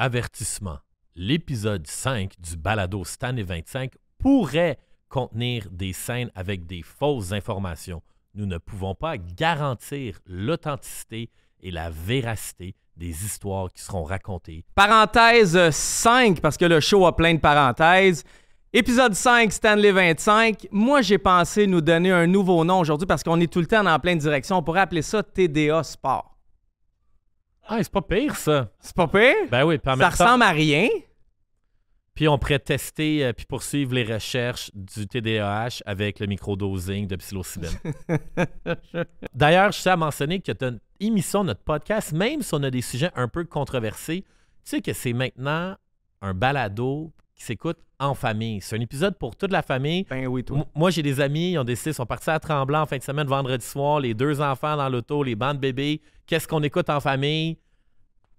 Avertissement. L'épisode 5 du balado Stanley 25 pourrait contenir des scènes avec des fausses informations. Nous ne pouvons pas garantir l'authenticité et la véracité des histoires qui seront racontées. Parenthèse 5, parce que le show a plein de parenthèses. Épisode 5, Stanley 25. Moi, j'ai pensé nous donner un nouveau nom aujourd'hui parce qu'on est tout le temps en pleine direction. On pourrait appeler ça TDA Sport. Ah, c'est pas pire, ça. C'est pas pire? Ben oui. ça ressemble à rien. Puis on pourrait tester euh, puis poursuivre les recherches du TDAH avec le microdosing de psilocybine. D'ailleurs, je tiens à mentionner que une émission, notre podcast, même si on a des sujets un peu controversés, tu sais que c'est maintenant un balado qui s'écoute en famille. C'est un épisode pour toute la famille. Ben oui, moi, j'ai des amis, ils ont décidé, ils sont partis à Tremblant en fin de semaine, vendredi soir, les deux enfants dans l'auto, les bandes bébés. Qu'est-ce qu'on écoute en famille?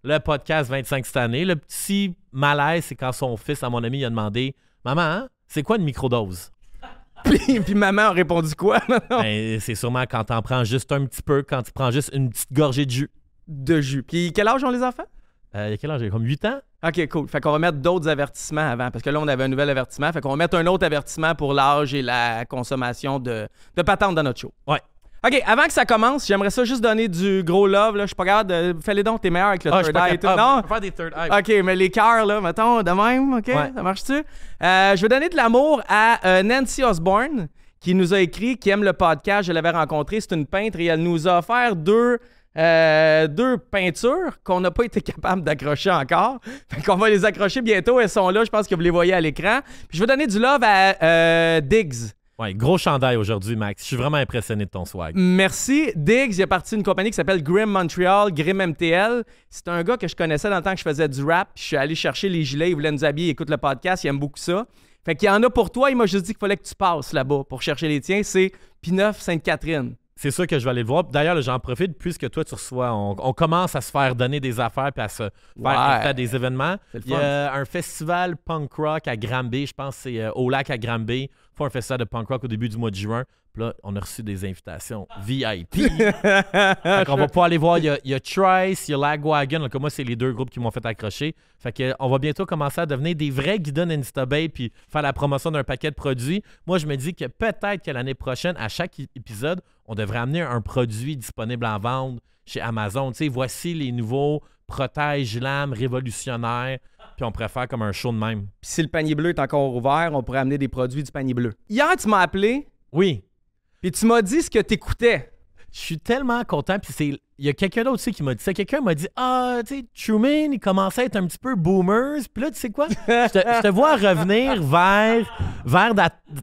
Le podcast 25 cette année. Le petit malaise, c'est quand son fils, à mon ami, il a demandé Maman, hein, c'est quoi une microdose? puis, puis, maman a répondu quoi? Ben, c'est sûrement quand t'en prends juste un petit peu, quand tu prends juste une petite gorgée de jus. De jus. Puis quel âge ont les enfants? Euh, il y a quel âge? J'ai comme 8 ans? OK, cool. Fait qu'on va mettre d'autres avertissements avant, parce que là, on avait un nouvel avertissement. Fait qu'on va mettre un autre avertissement pour l'âge et la consommation de, de patentes dans notre show. Ouais. OK, avant que ça commence, j'aimerais ça juste donner du gros love. Je suis pas capable de. Fais-les donc, t'es meilleur avec le ah, third eye et tout. Non? faire des third eye. OK, mais les cœurs, là, mettons, de même, OK? Ça marche-tu? Euh, je vais donner de l'amour à euh, Nancy Osborne, qui nous a écrit, qui aime le podcast. Je l'avais rencontrée. C'est une peintre et elle nous a offert deux euh, deux peintures qu'on n'a pas été capable d'accrocher encore. Fait qu'on va les accrocher bientôt. Elles sont là, je pense que vous les voyez à l'écran. Puis je vais donner du love à euh, Diggs. Ouais, gros chandail aujourd'hui, Max. Je suis vraiment impressionné de ton swag. Merci. Diggs, il est parti d'une compagnie qui s'appelle Grim Montreal, Grim MTL. C'est un gars que je connaissais dans le temps que je faisais du rap. Je suis allé chercher les gilets. Il voulait nous habiller. écoute le podcast. Il aime beaucoup ça. Fait qu'il y en a pour toi. Il m'a juste dit qu'il fallait que tu passes là-bas pour chercher les tiens. C'est Pineuf Sainte-Catherine c'est sûr que je vais aller le voir. D'ailleurs, j'en profite puisque toi, tu reçois. On, commence à se faire donner des affaires puis à se faire des événements. Il y a un festival punk rock à Granby. Je pense c'est euh, au lac à Granby. y un festival de punk rock au début du mois de juin. Là, on a reçu des invitations ah. VIP. On qu'on va pas aller voir. Il y a, Trice, il y a Lagwagon. moi, c'est les deux groupes qui m'ont fait accrocher. Fait on va bientôt commencer à devenir des vrais guidons Bay puis faire la promotion d'un paquet de produits. Moi, je me dis que peut-être que l'année prochaine, à chaque épisode, on devrait amener un produit disponible en vente chez Amazon. Tu sais, voici les nouveaux protège lames révolutionnaires. Puis on pourrait faire comme un show de même. Puis si le panier bleu est encore ouvert, on pourrait amener des produits du panier bleu. Hier, tu m'as appelé. Oui. Puis tu m'as dit ce que t'écoutais. Je suis tellement content. Puis Il y a quelqu'un d'autre aussi qui m'a dit ça. Quelqu'un m'a dit Ah, tu sais, Truman, il commençait à être un petit peu boomers. Puis là, tu sais quoi Je te, vois revenir vers, vers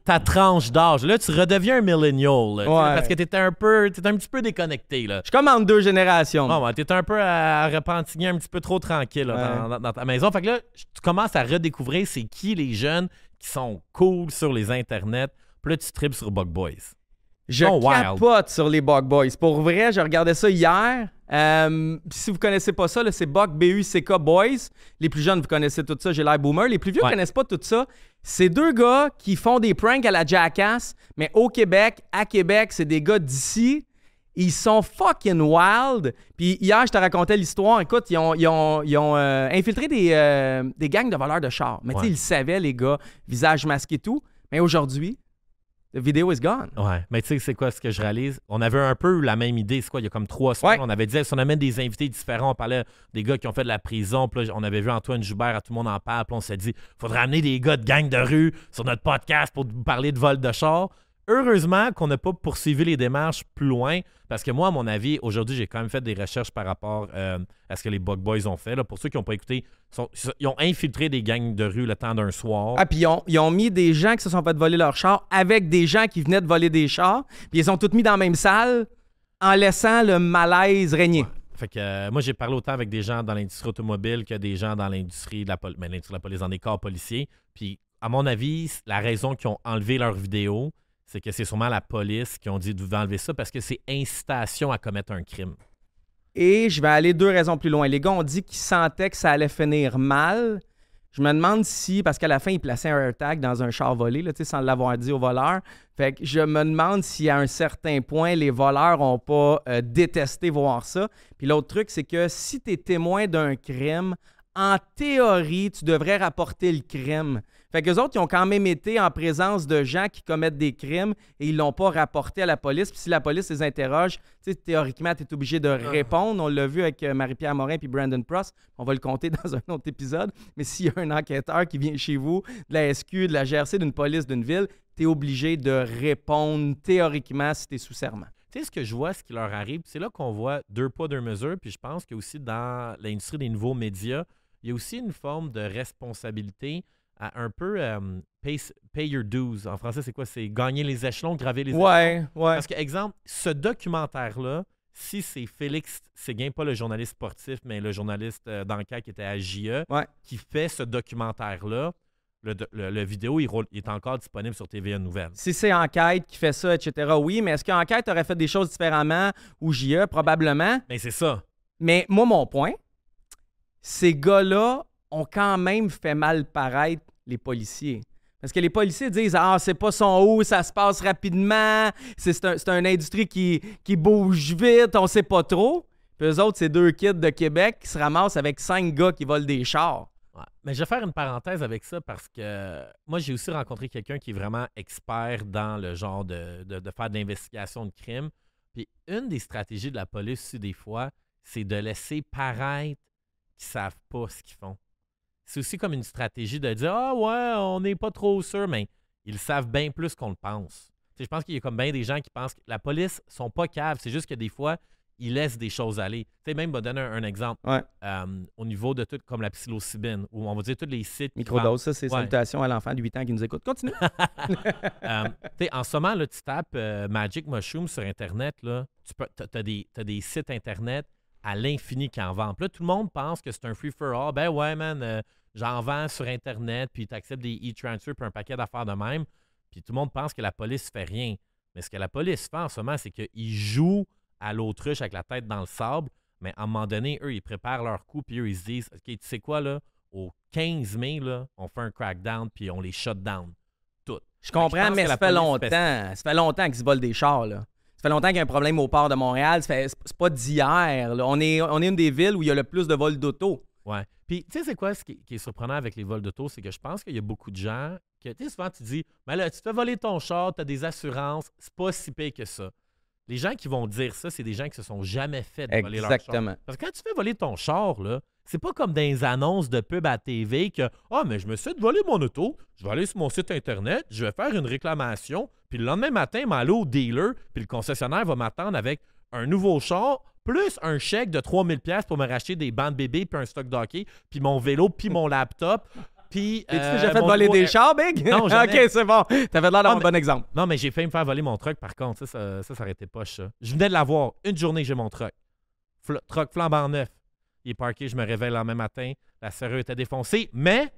ta, tranche d'âge. Là, tu redeviens un millennial. Parce que t'étais un peu. un petit peu déconnecté. Là. Je suis deux générations. Non, ah, tu t'étais un peu à, repentir, un petit peu trop tranquille dans, ta maison. Fait que là, tu commences à redécouvrir c'est qui les jeunes qui sont cool sur les internets. Puis là, tu tripes sur Bug Boys. Je capote sur les Bug Boys. Pour vrai, je regardais ça hier. Euh, si vous connaissez pas ça, c'est Buck, b u c Boys. Les plus jeunes, vous connaissez tout ça, j'ai l'air boomer. Les plus vieux ne connaissent pas tout ça. C'est deux gars qui font des pranks à la jackass, mais au Québec, à Québec, c'est des gars d'ici. Ils sont fucking wild. Puis hier, je te racontais l'histoire. Écoute, ils ont, euh, infiltré euh, des, gangs de voleurs de chars. Mais tu sais, ils savaient, les gars, visage masqué et tout. Mais aujourd'hui, The video is gone. Ouais. Mais tu sais, c'est quoi ce que je réalise? On avait un peu la même idée. C'est quoi? Il y a comme trois semaines, on avait dit si on amène des invités différents, on parlait des gars qui ont fait de la prison. on avait vu Antoine Joubert, à tout le monde en parle. on s'est dit faudrait amener des gars de gang de rue sur notre podcast pour parler de vol de char. Heureusement qu'on n'a pas poursuivi les démarches plus loin, parce que moi, à mon avis, aujourd'hui, j'ai quand même fait des recherches par rapport euh, à ce que les Bug Boys ont fait. Là. Pour ceux qui n'ont pas écouté, ils ont infiltré des gangs de rue le temps d'un soir. Ah, puis ils ont, mis des gens qui se sont fait voler leur chars avec des gens qui venaient de voler des chars, puis ils ont tous mis dans la même salle en laissant le malaise régner. Fait que euh, moi, j'ai parlé autant avec des gens dans l'industrie automobile que des gens dans l'industrie de la l'industrie de la police, dans des corps policiers. Puis, à mon avis, la raison qu'ils ont enlevé leurs vidéos, c'est que c'est sûrement la police qui ont dit de vous enlever ça parce que c'est incitation à commettre un crime. Et je vais aller deux raisons plus loin. Les gars ont dit qu'ils sentaient que ça allait finir mal. Je me demande si, parce qu'à la fin, ils plaçaient un AirTag dans un char volé, sans l'avoir dit aux voleurs. Fait que je me demande si à un certain point, les voleurs n'ont pas euh, détesté voir ça. Puis l'autre truc, c'est que si tu es témoin d'un crime, en théorie, tu devrais rapporter le crime. Fait qu'eux autres, ils ont quand même été en présence de gens qui commettent des crimes et ils l'ont pas rapporté à la police. Puis si la police les interroge, théoriquement, tu es obligé de ah. répondre. On l'a vu avec euh, Marie-Pierre Morin puis Brandon Pross. On va le compter dans un autre épisode. Mais s'il y a un enquêteur qui vient chez vous, de la SQ, de la GRC, d'une police, d'une ville, tu es obligé de répondre théoriquement si tu es sous serment. Tu sais, ce que je vois, ce qui leur arrive, c'est là qu'on voit deux poids, deux mesures. Puis je pense que aussi dans l'industrie des nouveaux médias, il y a aussi une forme de responsabilité un peu pay, pay, your dues. En français, c'est quoi? C'est gagner les échelons, graver les échelons. Parce que, exemple, ce documentaire-là, si c'est Félix Séguin, pas le journaliste sportif, mais le journaliste euh, d'enquête qui était à JE, qui fait ce documentaire-là, le, vidéo il, est encore disponible sur TVA Nouvelle. Si c'est Enquête qui fait ça, etc., oui, mais est-ce qu'Enquête aurait fait des choses différemment ou JE? Probablement. Mais c'est ça. Mais moi, mon point, ces gars-là ont quand même fait mal paraître les policiers. Parce que les policiers disent Ah, c'est pas son haut, ça se passe rapidement, c'est un, une industrie qui, qui bouge vite, on sait pas trop. Puis eux autres, c'est deux kids de Québec qui se ramassent avec cinq gars qui volent des chars. Mais je vais faire une parenthèse avec ça parce que euh, moi, j'ai aussi rencontré quelqu'un qui est vraiment expert dans le genre de, faire de l'investigation de crime Puis une des stratégies de la police, des fois, c'est de laisser paraître qu'ils savent pas ce qu'ils font c'est aussi comme une stratégie de dire Ah ouais, on n'est pas trop sûr, mais ils savent bien plus qu'on le pense. je pense qu'il y a comme bien des gens qui pensent que la police ne sont pas caves, c'est juste que des fois, ils laissent des choses aller. Tu sais, même, va donner un, exemple. Euh, au niveau de tout, comme la psilocybine, où on va dire tous les sites. Microdose, ça, c'est salutation à l'enfant de 8 ans qui nous écoute. Continue. Euh, en ce moment, tu tapes euh, Magic Mushroom sur Internet, là, tu peux, as des sites Internet à l'infini qui en vendent. Là, tout le monde pense que c'est un free-for-all. Ben ouais, man, euh, j'en vends sur Internet, puis tu acceptes des e-transfers, puis un paquet d'affaires de même. Puis tout le monde pense que la police fait rien. Mais ce que la police fait en ce moment, c'est qu'ils jouent à l'autruche avec la tête dans le sable. Mais à un moment donné, eux, ils préparent leur coup, puis eux, ils se disent OK, tu sais quoi, là, au 15 mai, là, on fait un crackdown, puis on les shut down. Tout. Je comprends, mais ça fait longtemps. Ça fait longtemps qu'ils volent des chars, là. Ça fait longtemps qu'il y a un problème au port de Montréal. C'est pas d'hier. On est, on est une des villes où il y a le plus de vols d'auto. Ouais. Puis, tu sais, c'est quoi ce qui, est surprenant avec les vols d'auto? C'est que je pense qu'il y a beaucoup de gens que, tu sais, souvent, tu dis, mais là, tu te fais voler ton char, tu as des assurances, c'est pas si pire que ça. Les gens qui vont dire ça, c'est des gens qui se sont jamais fait voler leur char. Exactement. Parce que quand tu fais voler ton char, là, c'est pas comme dans les annonces de pub à TV que Ah, oh, mais je me suis volé mon auto, je vais aller sur mon site Internet, je vais faire une réclamation, puis le lendemain matin, aller au dealer, puis le concessionnaire va m'attendre avec un nouveau char, plus un chèque de 3000 pièces pour me racheter des bandes bébés, puis un stock d'hockey, puis mon vélo, puis mon laptop. Puis, euh, fait voler des chars, Big? Non, OK, c'est bon. T'avais l'air d'avoir ah, un bon exemple. Non, mais j'ai fait me faire voler mon truck, par contre. Ça, ça, ça, ça ça. Je venais de l'avoir. Une journée, j'ai mon truck. truck flambant neuf. Il est parké, je me réveille le lendemain matin. La serrure était défoncée, mais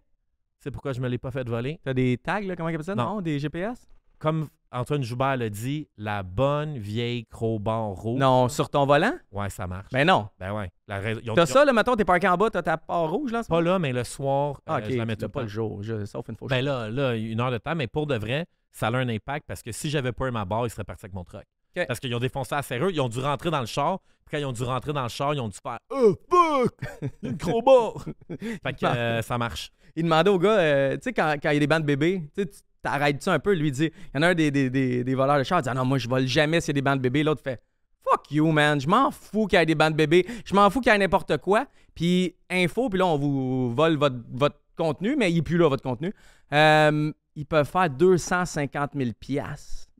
c'est pourquoi je ne me l'ai pas fait voler. Tu as des tags, là, comment on appelle ça? Non. des GPS? Comme Antoine Joubert l'a dit, la bonne vieille crowbar rouge. Non, sur ton volant? Ouais, ça marche. Ben non. Ben ouais. T'as ça, là, mettons, t'es parqué en bas, t'as ta part rouge, là? Pas là, mais le soir, ah, euh, je la mets pas. pas le jour, sauf une fois. Ben là, là, une heure de temps, mais pour de vrai, ça a un impact parce que si j'avais pas eu ma barre, il serait parti avec mon truck. Parce qu'ils ont défoncé à serreux, ils ont dû rentrer dans le char. Puis quand ils ont dû rentrer dans le char, ils ont dû faire Oh fuck! Une gros mort! fait que euh, ça marche. Il demandait au gars, euh, tu sais, quand, il y a des bandes bébés, tu t'arrêtes-tu un peu? Lui dit Il y en a un des, des, des, voleurs de char, il dit ah Non, moi je vole jamais s'il y a des bandes bébés. L'autre fait Fuck you, man. Je m'en fous qu'il y ait des bandes bébés. Je m'en fous qu'il y ait n'importe quoi. Puis info, puis là, on vous vole votre, votre contenu, mais il pue là, votre contenu. Euh, ils peuvent faire 250 000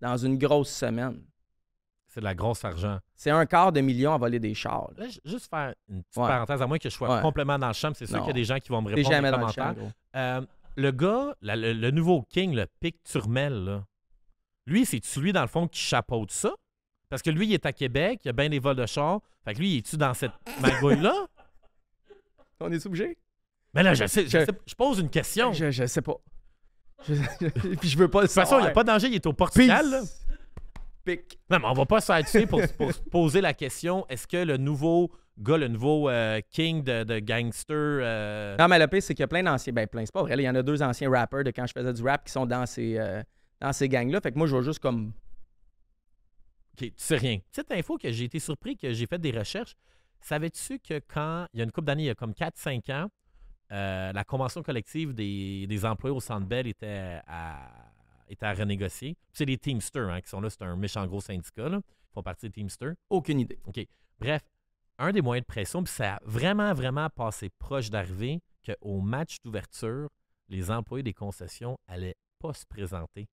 dans une grosse semaine. C'est de la grosse argent. C'est un quart de million à voler des chars. juste faire une petite parenthèse, à moins que je sois complètement dans le champ, c'est sûr qu'il y a des gens qui vont me répondre en commentaire. le euh, le gars, le, nouveau King, le Pic Turmel, lui, c'est-tu lui, dans le fond, qui chapeaute ça? Parce que lui, il est à Québec, il y a bien des vols de chars. Fait que lui, il est-tu dans cette magouille-là? On est obligé? Mais là, je sais, je, pose une question. Je, sais pas. puis je veux pas De toute façon, il n'y a pas de danger, il est au Portugal. Non, mais on va pas s'arrêter pour, pour poser la question est-ce que le nouveau gars, le nouveau euh, king de, gangsters... gangster. Euh, non, mais le pire, c'est qu'il y a plein d'anciens. Ben, plein, c'est pas vrai. Il y en a deux anciens rappers de quand je faisais du rap qui sont dans ces, euh, ces gangs-là. Fait que moi, je vois juste comme. Ok, tu sais rien. Petite info que j'ai été surpris que j'ai fait des recherches. Savais-tu que quand, il y a une couple d'années, il y a comme 4-5 ans, la convention collective des, des employés au Centre Bell était à, était à renégocier. C'est les Teamsters hein, qui sont là, c'est un méchant gros syndicat, là. ils font partie des Teamsters. Aucune idée. OK. Bref, un des moyens de pression, puis ça a vraiment, vraiment passé proche d'arriver qu'au match d'ouverture, les employés des concessions allaient pas se présenter.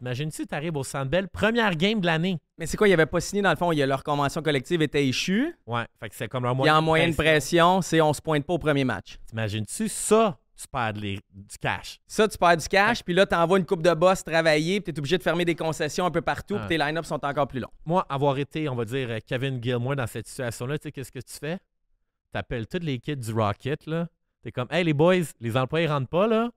Imagine si tu arrives au Sandbell, première game de l'année. Mais c'est quoi, ils n'avaient pas signé dans le fond, il y a leur convention collective était échue. Ouais, fait que c'est comme leur moyen. Il y a un moyen de pression, c'est on se pointe pas au premier match. T'imagines-tu ça tu perds du cash. Ça, tu perds du cash, puis là, tu envoies une coupe de boss travailler, puis tu es obligé de fermer des concessions un peu partout, ah. puis tes line-ups sont encore plus longs. Moi, avoir été, on va dire, euh, Kevin Gilmore dans cette situation-là, tu sais, qu'est-ce que tu fais? Tu appelles les kids du Rocket, là. es comme, hey, les boys, les employés rentrent pas, là.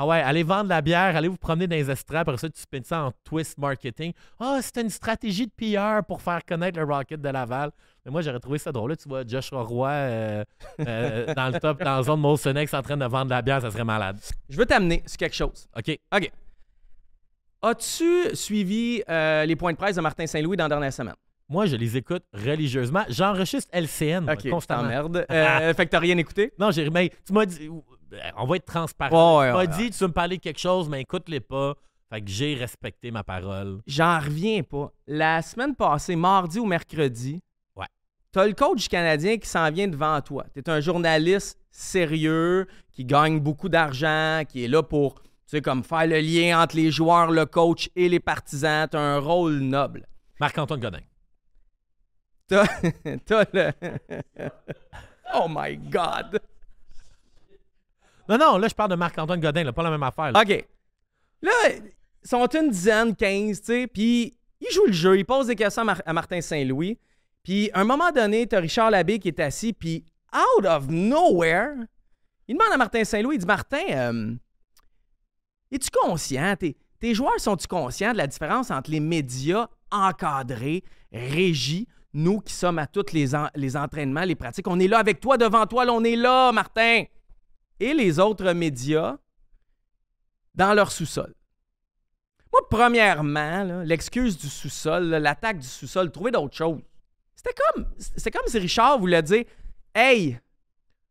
Ah ouais, allez vendre la bière, allez vous promener dans les estrades, après ça, tu spins ça en twist marketing. Ah, c'est une stratégie de PR pour faire connaître le Rocket de Laval. Mais moi, j'aurais trouvé ça drôle. tu vois Josh Roy euh, euh, dans le top, dans la zone Molson en train de vendre de la bière, ça serait malade. Je veux t'amener sur quelque chose. OK. OK. As-tu suivi euh, les points de presse de Martin Saint-Louis dans la dernière semaine? Moi, je les écoute religieusement. J'enregistre LCN okay, constamment. merde. fait que t'as rien écouté? Non, j'ai. Mais tu m'as dit on va être transparent. pas dit, tu veux me parler de quelque chose, mais écoute-les pas. Fait que j'ai respecté ma parole. J'en reviens pas. La semaine passée, mardi ou mercredi, ouais. t'as le coach canadien qui s'en vient devant toi. T'es un journaliste sérieux, qui gagne beaucoup d'argent, qui est là pour, tu sais, comme faire le lien entre les joueurs, le coach et les partisans. T'as un rôle noble. Marc-Antoine Godin. t'as le... oh my God! Non, non, là, je parle de Marc-Antoine Godin, là, pas la même affaire. OK. Là, ils sont une dizaine, quinze, tu sais, puis ils jouent le jeu, ils posent des questions à, Martin Saint-Louis. Puis, à un moment donné, tu as Richard Labbé qui est assis, puis out of nowhere, il demande à Martin Saint-Louis, il dit Martin, euh, es-tu conscient Tes, joueurs sont-tu conscients de la différence entre les médias encadrés, régis, nous qui sommes à tous les, les entraînements, les pratiques On est là avec toi, devant toi, là, on est là, Martin et les autres médias dans leur sous-sol. Moi, premièrement, l'excuse du sous-sol, l'attaque du sous-sol, trouver d'autres choses. C'était comme, comme si Richard voulait dire Hey,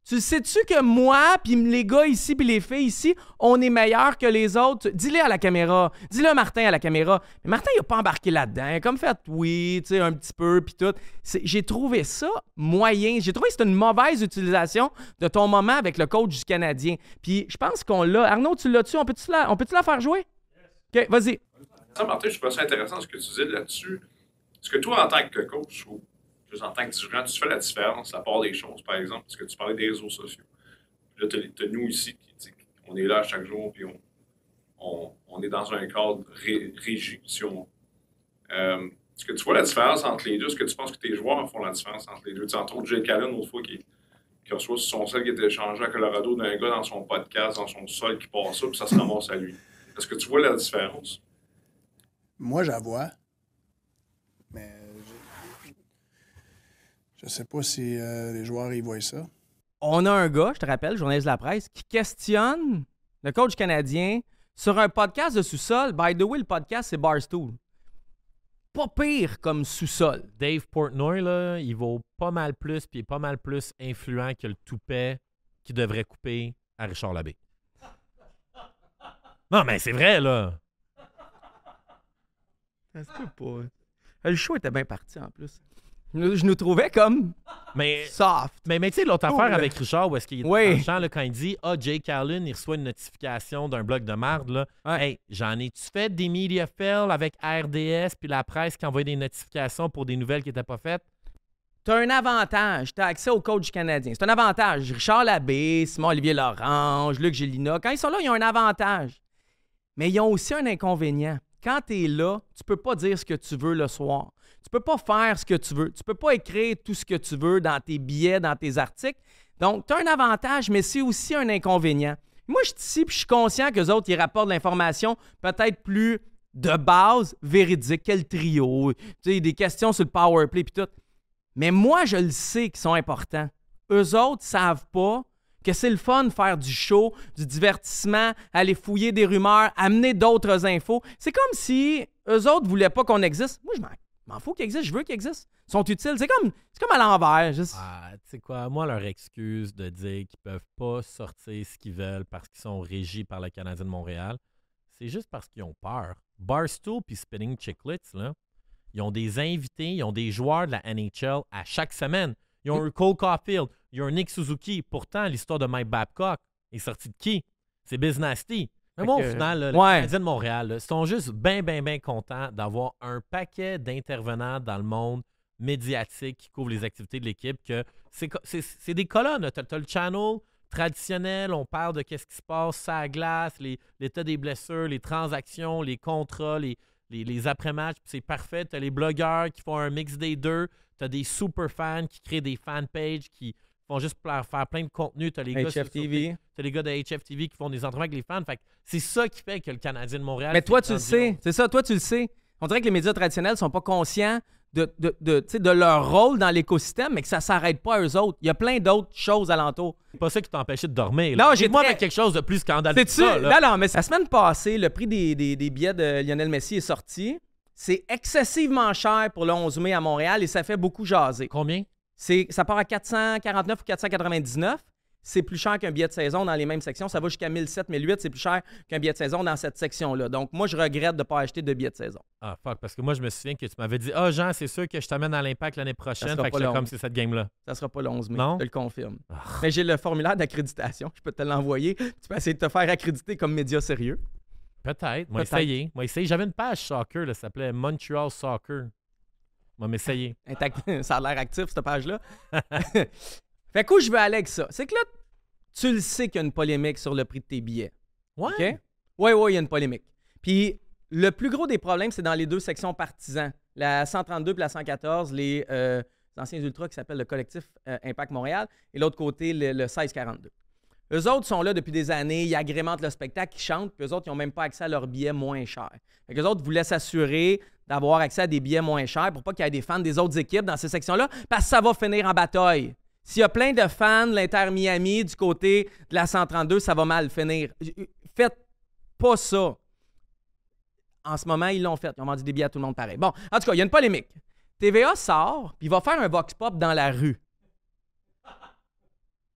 tu sais-tu que moi, puis les gars ici, puis les filles ici, on est meilleurs que les autres? Dis-le à la caméra. Dis-le à Martin à la caméra. Mais Martin, il n'a pas embarqué là-dedans. Comme fait, oui, tu sais, un petit peu, puis tout. J'ai trouvé ça moyen. J'ai trouvé que c'est une mauvaise utilisation de ton moment avec le coach du Canadien. Puis je pense qu'on l'a. Arnaud, tu l'as-tu? On peut-tu la... faire jouer? OK, vas-y. Martin, je trouve ça intéressant ce que tu dis là-dessus. Est-ce que toi, en tant que coach, ou en tant que dirigeant, tu fais la différence, à part des choses, par exemple, parce que tu parlais des réseaux sociaux. là, tu as nous ici, on est là chaque jour, puis on, on, on est dans un cadre ré, si on, euh, est-ce que tu vois la différence entre les deux? Est-ce que tu penses que tes joueurs font la différence entre les deux? Tu sais, entre autres, Jake Allen, autrefois, qui, qui reçoit son sol qui était échangé à Colorado d'un gars dans son podcast, dans son sol, qui passe ça, puis ça se ramasse à lui. Est-ce que tu vois la différence? Moi, j'avoue. Je sais pas si euh, les joueurs y voient ça. On a un gars, je te rappelle, journaliste de la presse, qui questionne le coach canadien sur un podcast de sous-sol. By the way, le podcast, c'est Barstool. Pas pire comme sous-sol. Dave Portnoy, là, il vaut pas mal plus, puis pas mal plus influent que le toupet qui devrait couper à Richard Labbé. Non, mais c'est vrai, là. Ça se peut pas. Le show était bien parti en plus. Je nous trouvais comme mais, soft. Mais, mais tu sais, l'autre affaire avec Richard, où est-ce qu'il oui. le quand il dit Ah, Jay Carlin, il reçoit une notification d'un bloc de merde Là. Hey, j'en ai-tu fait des media fails avec RDS puis la presse qui envoyait des notifications pour des nouvelles qui n'étaient pas faites? Tu as un avantage. Tu as accès au coach canadien. C'est un avantage. Richard Labbé, Simon-Olivier Lorange, Luc Gélina, quand ils sont là, ils ont un avantage. Mais ils ont aussi un inconvénient. Quand tu es là, tu peux pas dire ce que tu veux le soir. Tu ne peux pas faire ce que tu veux. Tu ne peux pas écrire tout ce que tu veux dans tes billets, dans tes articles. Donc, tu as un avantage, mais c'est aussi un inconvénient. Moi, je suis ici, et je suis conscient que autres, ils rapportent de l'information peut-être plus de base, véridique. Quel trio, tu sais, des questions sur le powerplay play, tout. Mais moi, je le sais qu'ils sont importants. Eux autres ne savent pas que c'est le fun de faire du show, du divertissement, aller fouiller des rumeurs, amener d'autres infos. C'est comme si eux autres ne voulaient pas qu'on existe. Moi, je m'en m'en faut qu'ils existent, je veux qu'ils existent. Ils sont utiles. C'est comme, comme à l'envers. Ah, tu sais quoi, moi, leur excuse de dire qu'ils peuvent pas sortir ce qu'ils veulent parce qu'ils sont régis par le Canadien de Montréal, c'est juste parce qu'ils ont peur. Barstool puis Spinning Chicklets, là, ils ont des invités, ils ont des joueurs de la NHL à chaque semaine. Ils ont un Cole Caulfield, ils ont un Nick Suzuki. Pourtant, l'histoire de Mike Babcock est sortie de qui? C'est business mais au final, les Canadiens de Montréal sont juste bien, bien, bien contents d'avoir un paquet d'intervenants dans le monde médiatique qui couvrent les activités de l'équipe. que C'est des colonnes. Tu as, le channel traditionnel, on parle de qu'est-ce qui se passe à glace, l'état des blessures, les transactions, les contrats, les, les, les après-matchs. C'est parfait. Tu as les blogueurs qui font un mix des deux. Tu as des super fans qui créent des fanpages qui font juste faire plein de contenu. T'as les, As les gars de HFTV qui font des entrevues avec les fans. c'est ça qui fait que le Canadien de Montréal. Mais toi, tu le sais. C'est ça, toi, tu le sais. On dirait que les médias traditionnels sont pas conscients de, de, leur rôle dans l'écosystème, mais que ça s'arrête pas à eux autres. Il y a plein d'autres choses alentour. C'est pas ça qui t'empêchait de dormir. Là. j'ai moi avec quelque chose de plus scandaleux. C'est ça. mais la semaine passée, le prix des billets de Lionel Messi est sorti. C'est excessivement cher pour le 11 mai à Montréal et ça fait beaucoup jaser. Combien? ça part à 449 ou 499. C'est plus cher qu'un billet de saison dans les mêmes sections. Ça va jusqu'à 1007, 1008. C'est plus cher qu'un billet de saison dans cette section-là. Donc, moi, je regrette de ne pas acheter de billets de saison. Ah, fuck, parce que moi, je me souviens que tu m'avais dit Ah, oh, Jean, c'est sûr que je t'amène à l'impact l'année prochaine. Ça comme c'est cette game-là. Ça sera pas le 11 mai. Je te le confirme. Ah. Mais j'ai le formulaire d'accréditation. Je peux te l'envoyer. Tu peux essayer de te faire accréditer comme média sérieux. Peut-être. Moi, Peut essayé. Moi, J'avais une page soccer, là, s'appelait Montreal Soccer va m'essayer. ça a l'air actif, cette page-là. fait que où je veux aller avec ça? C'est que là, tu le sais qu'il y a une polémique sur le prix de tes billets. Ouais. Oui, oui, il y a une polémique. Puis le plus gros des problèmes, c'est dans les deux sections partisans. La 132 et la 114, les euh, anciens ultras qui s'appellent le collectif euh, Impact Montréal, et l'autre côté, le, 1642. Eux autres sont là depuis des années, ils agrémentent le spectacle, ils chantent, puis eux autres, ils n'ont même pas accès à leurs billets moins chers. Fait que eux autres voulaient s'assurer d'avoir accès à des billets moins chers pour pas qu'il y ait des fans des autres équipes dans ces sections-là, parce que ça va finir en bataille. S'il y a plein de fans de l'Inter Miami du côté de la 132, ça va mal finir. Euh, faites pas ça. En ce moment, ils l'ont fait. Ils ont vendu des billets à tout le monde pareil. Bon, en tout cas, il y a une polémique. TVA sort, puis il va faire un box pop dans la rue.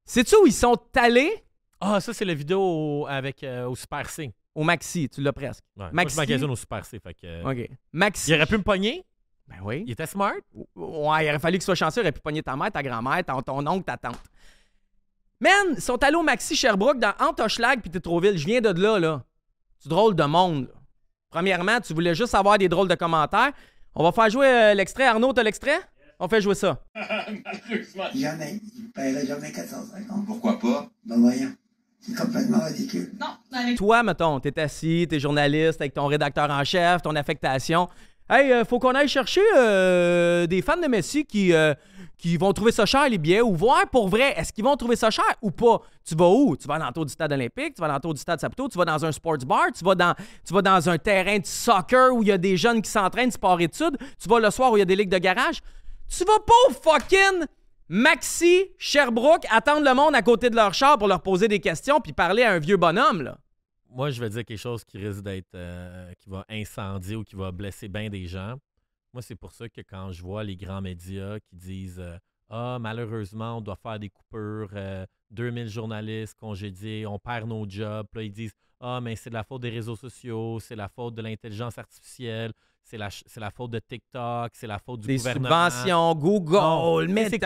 c'est tu où ils sont allés? Ah, ça, c'est la vidéo avec, euh, au Super C. Au maxi, tu l'as presque. Maxi. Moi, je au Super C. Fait que... Euh, OK. Maxi. Il aurait pu me pogner. Ben oui. Il était smart. Ouais, il aurait fallu qu'il soit chanceux. Il aurait pu pogner ta mère, ta grand-mère, ton, oncle, ta tante. Men, ils sont allés au Maxi Sherbrooke dans Antochlag puis Tétroville. Je viens de là, là. Tu drôle de monde. Premièrement, tu voulais juste avoir des drôles de commentaires. On va faire jouer euh, l'extrait. Arnaud, t'as l'extrait? On fait jouer ça. Malheureusement. Jamais. Il paierait jamais 450. Pourquoi pas? Ben voyons. C'est complètement ridicule. Non, Toi, mettons, t'es assis, t'es journaliste avec ton rédacteur en chef, ton affectation. Hey, euh, faut qu'on aille chercher euh, des fans de Messi qui, euh, qui vont trouver ça cher, les billets, ou voir pour vrai, est-ce qu'ils vont trouver ça cher ou pas? Tu vas où? Tu vas à l'entour du stade olympique, tu vas à l'entour du stade Saputo, tu vas dans un sports bar, tu vas dans, tu vas dans un terrain de soccer où il y a des jeunes qui s'entraînent, sport-études, tu vas le soir où il y a des ligues de garage. Tu vas pas au fucking Maxi, Sherbrooke, attendent le monde à côté de leur char pour leur poser des questions puis parler à un vieux bonhomme, là. Moi, je vais dire quelque chose qui risque d'être. Euh, qui va incendier ou qui va blesser bien des gens. Moi, c'est pour ça que quand je vois les grands médias qui disent euh, Ah, malheureusement, on doit faire des coupures, 2000 euh, journalistes congédiés, on perd nos jobs. Là, ils disent Ah, mais c'est de la faute des réseaux sociaux, c'est la faute de l'intelligence artificielle, c'est la, faute de TikTok, c'est la faute du Des subventions, Google, mais Tu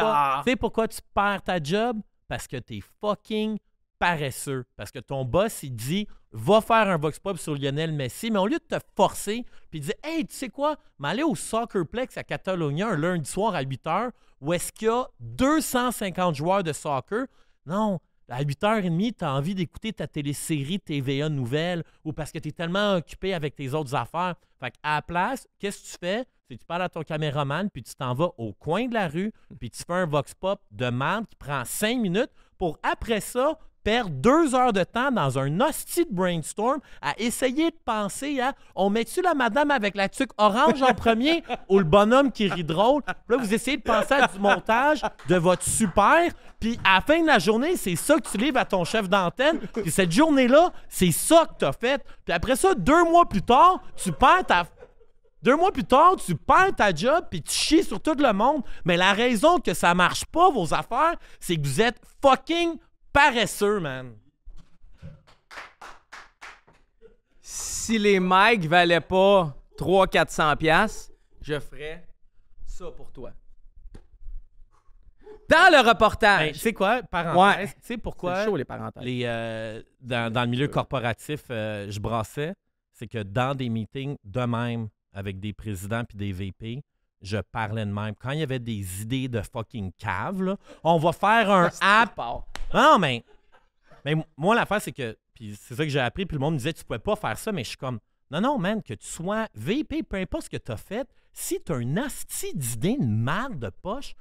sais pourquoi tu perds ta job? Parce que tu es fucking paresseux. Parce que ton boss, il dit va faire un vox pop sur Lionel Messi, mais au lieu de te forcer, puis de dire Hey, tu sais quoi, Mais aller au soccerplex à Catalogne un lundi soir à 8 h, où est-ce qu'il y a 250 joueurs de soccer Non, à 8h30, tu as envie d'écouter ta télésérie TVA Nouvelle ou parce que tu es tellement occupé avec tes autres affaires. Fait à la place, qu'est-ce que tu fais? C'est tu parles à ton caméraman, puis tu t'en vas au coin de la rue, puis tu fais un vox pop de merde qui prend cinq minutes pour après ça perdre deux heures de temps dans un hostie brainstorm à essayer de penser à on met-tu la madame avec la tuque orange en premier ou le bonhomme qui rit drôle? là, vous essayez de penser à du montage de votre super. Puis à la fin de la journée, c'est ça que tu livres à ton chef d'antenne. Puis cette journée-là, c'est ça que tu as fait. Puis après ça, deux mois plus tard, tu perds ta deux mois plus tard, tu perds ta job puis tu chies sur tout le monde. Mais la raison que ça marche pas, vos affaires, c'est que vous êtes fucking paresseux, man. Si les mics valaient pas 300-400 pièces, je ferais ça pour toi. Dans le reportage. c'est ben, quoi, parenthèse? Tu sais pourquoi? Chaud, les parenthèses. Euh, dans, le milieu corporatif, euh, je brassais. C'est que dans des meetings de même avec des présidents puis des VP, je parlais de même. Quand il y avait des idées de fucking cave, là, on va faire un app. Non, mais, mais moi, l'affaire, c'est que. Puis c'est ça que j'ai appris. Puis le monde me disait, tu pouvais pas faire ça. Mais je suis comme, non, non, man, que tu sois VP, peu importe ce que tu as fait, si tu as un asti d'idées, une marde de poche,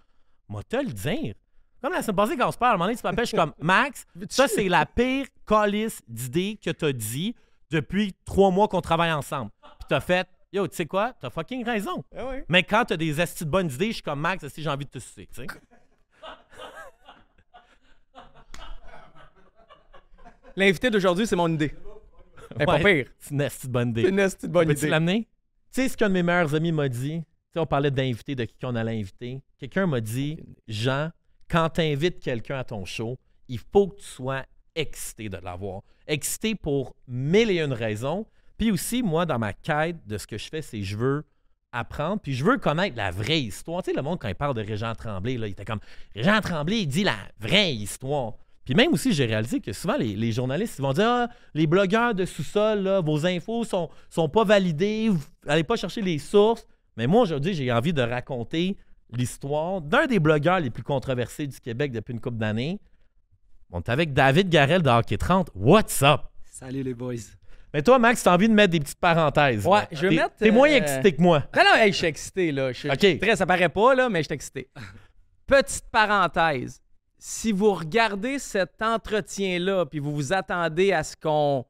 moi, te le dire. Comme la semaine passée, quand on se parle, à un moment donné, tu m'appelles, je suis comme, Max, ça, c'est la pire colisse d'idées que tu as dit depuis trois mois qu'on travaille ensemble. Puis tu fait, Yo, tu sais quoi? T'as fucking raison. Eh Mais quand t'as des astuces de bonnes idées, je suis comme Max, j'ai envie de te sucer, L'invité d'aujourd'hui, c'est mon idée. Mais pas pire. C'est une astuce de bonne idée. C'est une asti de bonne tu idée. l'amener? Tu sais ce qu'un de mes meilleurs amis m'a dit? on parlait d'invité, de qui on allait inviter. Quelqu'un m'a dit, Jean, quand t'invites quelqu'un à ton show, il faut que tu sois excité de l'avoir. Excité pour mille et une raisons, puis aussi, moi, dans ma quête de ce que je fais, c'est je veux apprendre, puis je veux connaître la vraie histoire. Tu sais, le monde, quand il parle de Régent Tremblay, là, il était comme Régent Tremblay, il dit la vraie histoire. Puis même aussi, j'ai réalisé que souvent, les, journalistes ils vont dire ah, les blogueurs de sous-sol, vos infos sont, sont pas validées, vous n'allez pas chercher les sources. Mais moi, aujourd'hui, j'ai envie de raconter l'histoire d'un des blogueurs les plus controversés du Québec depuis une couple d'années. On est avec David Garel de Hockey 30. What's up? Salut les boys. Mais toi, Max, t'as envie de mettre des petites parenthèses. Ouais, je vais mettre. T'es moins euh, excité que moi. Non, non, je suis excité, là. Je suis très, ça paraît pas, là, mais je suis excité. Petite parenthèse. Si vous regardez cet entretien-là, puis vous vous attendez à ce qu'on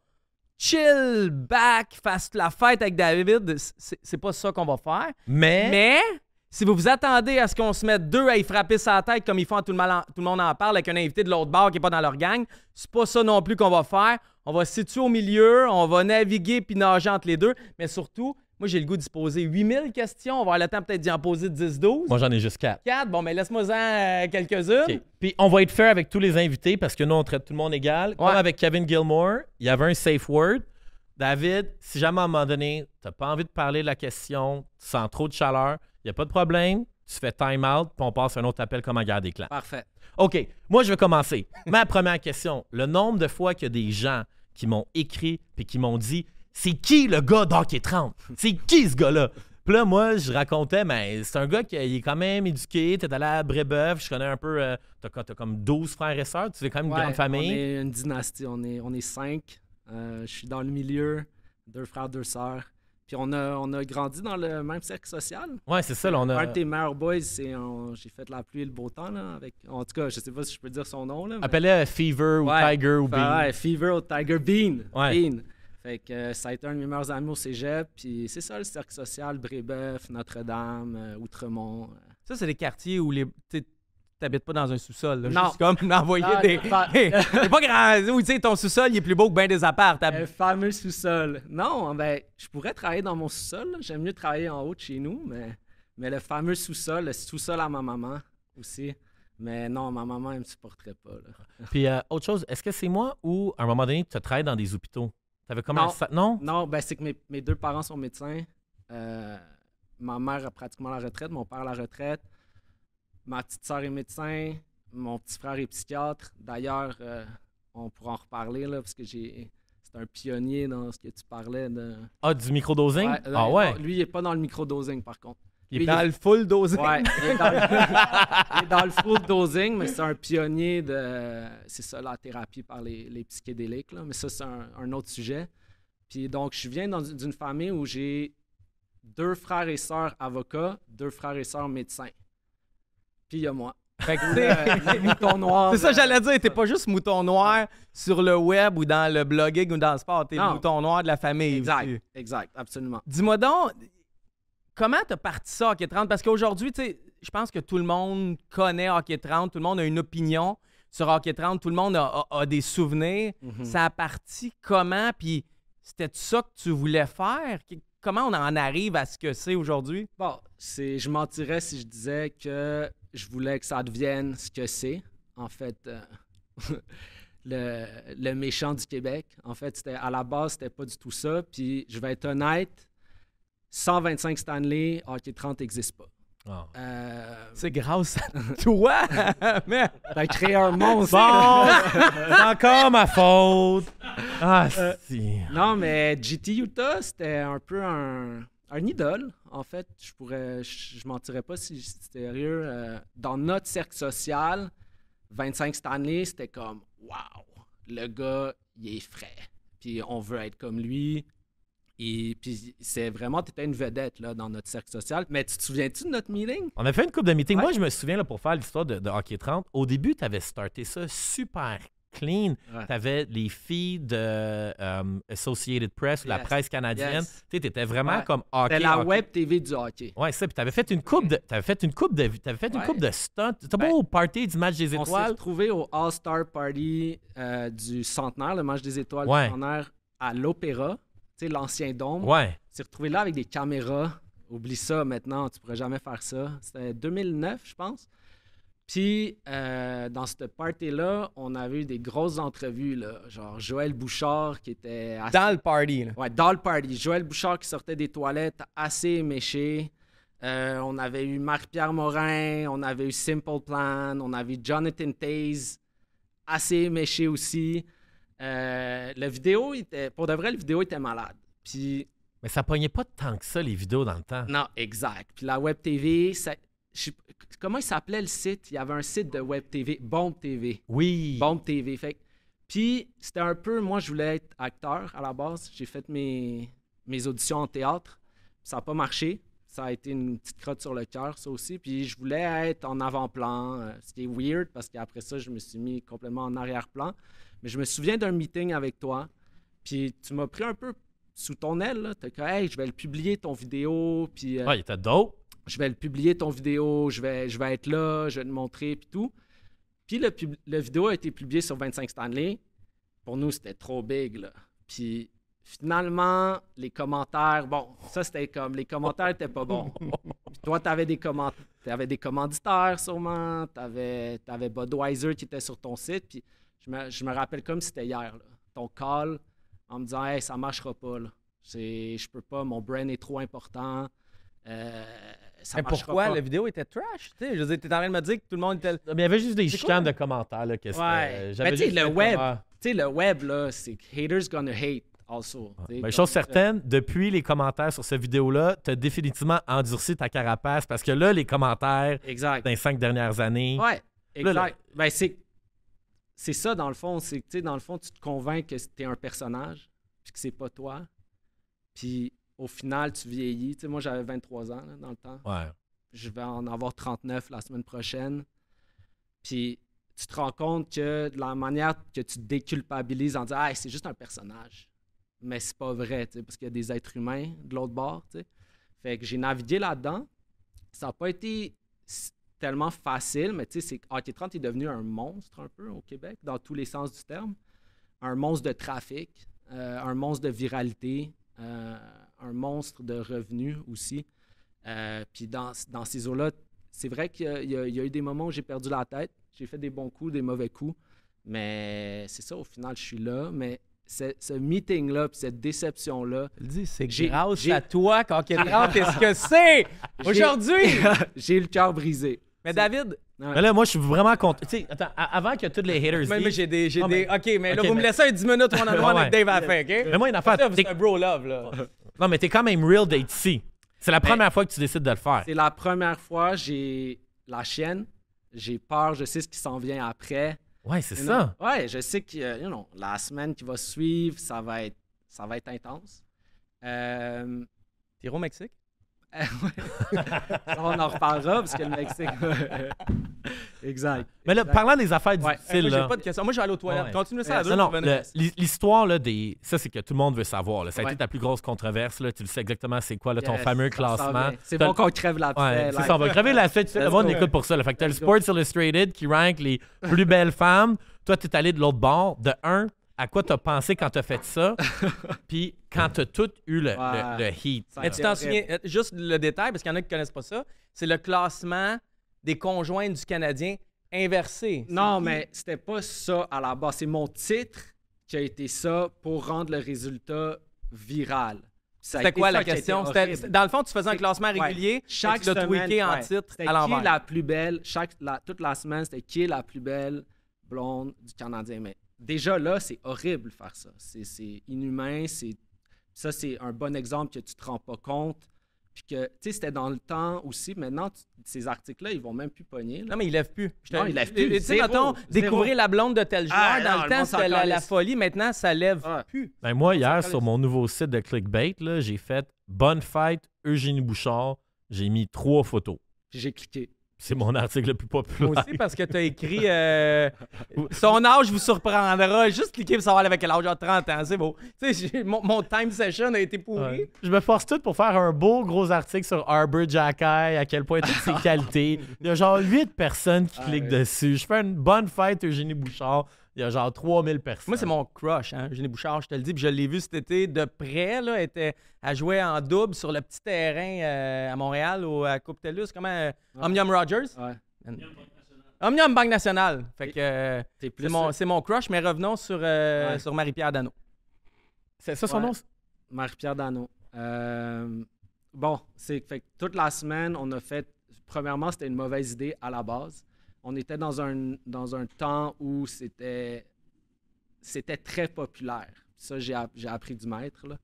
chill back, fasse la fête avec David, c'est pas ça qu'on va faire. Mais. Mais. Si vous vous attendez à ce qu'on se mette deux à y frapper sa tête comme ils font à tout le, tout le monde en parle avec un invité de l'autre bar qui n'est pas dans leur gang, c'est pas ça non plus qu'on va faire. On va se situer au milieu, on va naviguer puis nager entre les deux. Mais surtout, moi, j'ai le goût d'y poser 8000 questions. On va avoir le temps peut-être d'y en poser 10-12. Moi, j'en ai juste 4. 4, bon, mais ben, laisse-moi-en euh, quelques-unes. Puis on va être fair avec tous les invités parce que nous, on traite tout le monde égal. Comme avec Kevin Gilmore, il y avait un safe word. David, si jamais à un moment donné, tu n'as pas envie de parler de la question sans trop de chaleur, il n'y a pas de problème. Tu fais time out, puis on passe à un autre appel comme à garde des Parfait. OK. Moi, je vais commencer. Ma première question. Le nombre de fois que des gens qui m'ont écrit puis qui m'ont dit C'est qui le gars d'Hockey 30 C'est qui ce gars-là Puis là, moi, je racontais, mais ben, c'est un gars qui est quand même éduqué. T'es allé à Brébeuf, je connais un peu. tu euh, t'as, as comme 12 frères et sœurs, tu es quand même une grande famille. On est une dynastie, on est, on est cinq. Euh, je suis dans le milieu, deux frères, deux sœurs. Puis on a, on a grandi dans le même cercle social. Ouais, c'est ça. on a... Un de tes meilleurs boys, c'est j'ai fait la pluie et le beau temps. Là, avec, en tout cas, je ne sais pas si je peux dire son nom. Là, Appelait euh, Fever ou Tiger ou Bean. Ouais, Fever ou Tiger Bean. Bean. Fait que euh, ça a été un de mes meilleurs amis au cégep. Puis c'est ça le cercle social Brébeuf, Notre-Dame, euh, Outremont. Ça, c'est les quartiers où les, t'habites pas dans un sous-sol. Non. Juste comme m'envoyer des. c'est pas grand. Ou, ton sous-sol, il est plus beau que bien des apparts. Le fameux sous-sol. Non, ben, je pourrais travailler dans mon sous-sol. J'aime mieux travailler en haut chez nous, mais, mais le fameux sous-sol, le sous-sol à ma maman aussi. Mais non, ma maman, elle me supporterait pas. Puis, euh, autre chose, est-ce que c'est moi ou, à un moment donné, tu travailles dans des hôpitaux? T'avais comment non. non? Non, ben, c'est que mes, deux parents sont médecins. Euh, ma mère a pratiquement la retraite, mon père la retraite. Ma petite sœur est médecin, mon petit frère est psychiatre. D'ailleurs, euh, on pourra en reparler là, parce que j'ai c'est un pionnier dans ce que tu parlais de. Ah, du microdosing? dosing ah ouais. lui, il n'est pas dans le microdosing par contre. Il est, dans le full dosing. il est dans le, full dosing, mais c'est un pionnier de. C'est ça, la thérapie par les, psychédéliques. Là. Mais ça, c'est un, un, autre sujet. Puis donc, je viens d'une famille où j'ai deux frères et sœurs avocats, deux frères et sœurs médecins il y a moi. Fait que, noir. C'est ça, j'allais dire. T'es pas juste mouton noir sur le web ou dans le blogging ou dans le sport. T'es le mouton noir de la famille. Exact. Exact, absolument. Dis-moi donc, comment t'as parti ça, Hockey 30? Parce qu'aujourd'hui, tu sais, je pense que tout le monde connaît Hockey 30. Tout le monde a une opinion sur Hockey 30. Tout le monde a, des souvenirs. Mhm. Ça a parti comment? Puis c'était ça que tu voulais faire? Comment on en arrive à ce que c'est aujourd'hui? Bon, je mentirais si je disais que je voulais que ça devienne ce que c'est, en fait, euh, le, méchant du Québec. En fait, c'était, à la base, c'était pas du tout ça. Puis, je vais être honnête, 125 Stanley, Hockey 30 n'existe pas. Ah. Euh, c'est grâce à toi! Mais... T'as créé un monstre! Bon, c'est encore ma faute! Ah, euh, si. Non, mais GT Utah, c'était un peu un, un idole, en fait. Je pourrais, je, m'en mentirais pas si c'était sérieux. Euh, dans notre cercle social, 25 Stanley, c'était comme Wow, le gars, il est frais. Puis on veut être comme lui. Et puis c'est vraiment, tu étais une vedette là, dans notre cercle social. Mais tu te souviens-tu de notre meeting? On a fait une coupe de meeting. Moi, je me souviens là, pour faire l'histoire de, Hockey 30. Au début, tu avais starté ça super clean. Tu avais les filles de euh, Associated Press, ou la presse canadienne. Tu étais vraiment comme hockey. C'était la web TV du hockey. Ouais, ça. Puis tu avais fait une coupe de fait une coupe de fait une coupe de stunts. Ben, au party du match des étoiles. On s'est retrouvé au All-Star Party euh, du centenaire, le match des étoiles du centenaire à l'opéra, tu sais l'ancien dôme. Ouais. s'est retrouvé là avec des caméras. Oublie ça maintenant, tu pourrais jamais faire ça. C'était 2009, je pense. Puis, euh, dans cette party-là, on avait eu des grosses entrevues, là, genre Joël Bouchard qui était... Assez... Dans party. Là. Ouais, dans le party. Joël Bouchard qui sortait des toilettes assez méché. Euh, on avait eu Marc-Pierre Morin, on avait eu Simple Plan, on avait eu Jonathan Taze, assez méché aussi. Euh, la vidéo était... Pour de vrai, la vidéo était malade. Puis... Mais ça pognait pas tant que ça, les vidéos, dans le temps. Non, exact. Puis la Web TV, ça comment il s'appelait le site? Il y avait un site de Web TV, Bombe TV. Oui. Bombe TV. Fait. Puis c'était un peu, moi je voulais être acteur à la base. J'ai fait mes, mes auditions en théâtre. Ça n'a pas marché. Ça a été une petite crotte sur le cœur, ça aussi. Puis je voulais être en avant-plan, euh, ce qui est weird parce qu'après ça, je me suis mis complètement en arrière-plan. Mais je me souviens d'un meeting avec toi. Puis tu m'as pris un peu sous ton aile. Tu as hey, je vais le publier ton vidéo. Puis, euh, ah, il était dope je vais le publier ton vidéo, je vais, je vais être là, je vais te montrer, puis tout. Puis le, vidéo a été publié sur 25 Stanley. Pour nous, c'était trop big, là. Puis finalement, les commentaires, bon, ça c'était comme, les commentaires étaient pas bons. Puis toi, t'avais des, Tu avais des commanditaires sûrement, tu avais Budweiser qui était sur ton site, puis je me, rappelle comme c'était hier, ton call en me disant, hey, ça marchera pas, là. Je peux pas, mon brand est trop important. Euh, mais pourquoi la vidéo était trash? tu Je veux t'es en train de me dire que tout le monde était. Mais il y avait juste des chicanes de commentaires. Là, que ouais. Euh, Mais tu le web, le web, là, c'est haters gonna hate. Also, Mais chose euh, certaine, depuis les commentaires sur cette vidéo-là, tu as définitivement endurci ta carapace parce que là, les commentaires exact. dans les cinq dernières années. Ouais, exact. ben, c'est, c'est ça, dans le fond. C'est que, dans le fond, tu te convaincs que t'es un personnage puis que c'est pas toi. Puis au final, tu vieillis. moi, j'avais 23 ans dans le temps. Je vais en avoir 39 la semaine prochaine. Puis tu te rends compte que de la manière que tu déculpabilises en disant ah, c'est juste un personnage. Mais c'est pas vrai, parce qu'il y a des êtres humains de l'autre bord. Fait que j'ai navigué là-dedans. Ça n'a pas été tellement facile, mais tu sais, c'est Hockey 30 est devenu un monstre un peu au Québec, dans tous les sens du terme. Un monstre de trafic, euh, un monstre de viralité. Euh, un monstre de revenus aussi. Euh, puis dans, dans ces eaux-là, c'est vrai qu'il y, a eu des moments où j'ai perdu la tête. J'ai fait des bons coups, des mauvais coups. Mais c'est ça, au final, je suis là. Mais ce, meeting-là, puis cette déception-là. C'est grâce à toi qu'enquêtante, quest ce que c'est aujourd'hui? J'ai le cœur brisé. Mais David. là, moi, je suis vraiment content. Tu sais, attends, avant qu'il y ait tous les haters. Mais, j'ai des. j'ai OK, mais là, vous me laissez un 10 minutes one-on-one avec Dave à la fin, OK? Mais moi, il une affaire. C'est un bro love, là. Non, mais t'es quand même real date ici. C'est la première fois que tu décides de le faire. C'est la première fois, j'ai la chienne, j'ai peur, je sais ce qui s'en vient après. Ouais, c'est ça. Ouais, je sais que euh, la semaine qui va suivre, ça va être, ça va être intense. Euh... T'es au Mexique? Euh, on en reparlera parce que le Mexique. exact. Mais là, parlant des affaires difficiles. Ouais. Moi, j'ai pas de question. Moi, je vais aller aux toilettes. Continue ça à l'histoire, là, des... ça, c'est que tout le monde veut savoir. Ça a été ta plus grosse controverse. Là. Tu le sais exactement c'est quoi, ton fameux classement. C'est bon qu'on crève la tête. c'est ça, on va crever la tête. Tout le monde écoute pour ça. Le Fait que t'as le Sports Illustrated qui rank les plus belles femmes. Toi, tu es allé de l'autre bord. De un, à quoi as pensé quand t'as fait ça, puis quand t'as tout eu le, hit. heat. Mais tu t'en souviens, euh, juste le détail, parce qu'il y en a qui connaissent pas ça, c'est le classement des conjoints du Canadien inversé. Non, mais c'était pas ça à la base. C'est mon titre qui a été ça pour rendre le résultat viral. C'était quoi la question? dans le fond, tu faisais un classement régulier, chaque semaine, en titre à la plus belle, chaque, toute la semaine, c'était qui est la plus belle blonde du Canadien. Mais déjà là, c'est horrible faire ça. C'est inhumain. Ça, c'est un bon exemple que tu ne te rends pas compte. Puis que, tu sais, c'était dans le temps aussi. Maintenant, ces articles-là, ils vont même plus pogner. Non, mais ils lèvent plus. non, ils lèvent euh, plus. Tu sais, découvrir la blonde de tel ah, joueur, dans le temps, c'était la, folie. Maintenant, ça lève plus. Ben, moi, hier, sur mon nouveau site de clickbait, j'ai fait Bonne fête, Eugénie Bouchard. J'ai mis trois photos. J'ai cliqué. C'est mon article le plus populaire. Moi aussi, parce que tu as écrit euh, Son âge vous surprendra. Juste cliquer pour savoir avec quel âge a 30 ans. C'est beau. Mon, mon, time session a été pourri. Je me force tout pour faire un beau gros article sur Arbor Jacky, à quel point toutes ses qualités. Il y a genre 8 personnes qui ah cliquent dessus. Je fais une bonne fête, Eugénie Bouchard. Il y a genre 3000 personnes. Moi, c'est mon crush, hein, Bouchard, je te le dis. Puis je l'ai vu cet été de près. Là, elle, était, elle jouait en double sur le petit terrain euh, à Montréal, ou à Coupe Tellus. Comment euh, Omnium Rogers ouais. Omnium Banque Nationale. Fait que euh, c'est mon, crush, mais revenons sur, Marie-Pierre Dano. C'est ça son nom? Marie-Pierre Dano. bon, c'est fait toute la semaine, on a fait. Premièrement, c'était une mauvaise idée à la base on était dans un, dans un temps où c'était, c'était très populaire. Ça, j'ai, j'ai appris du maître. Là.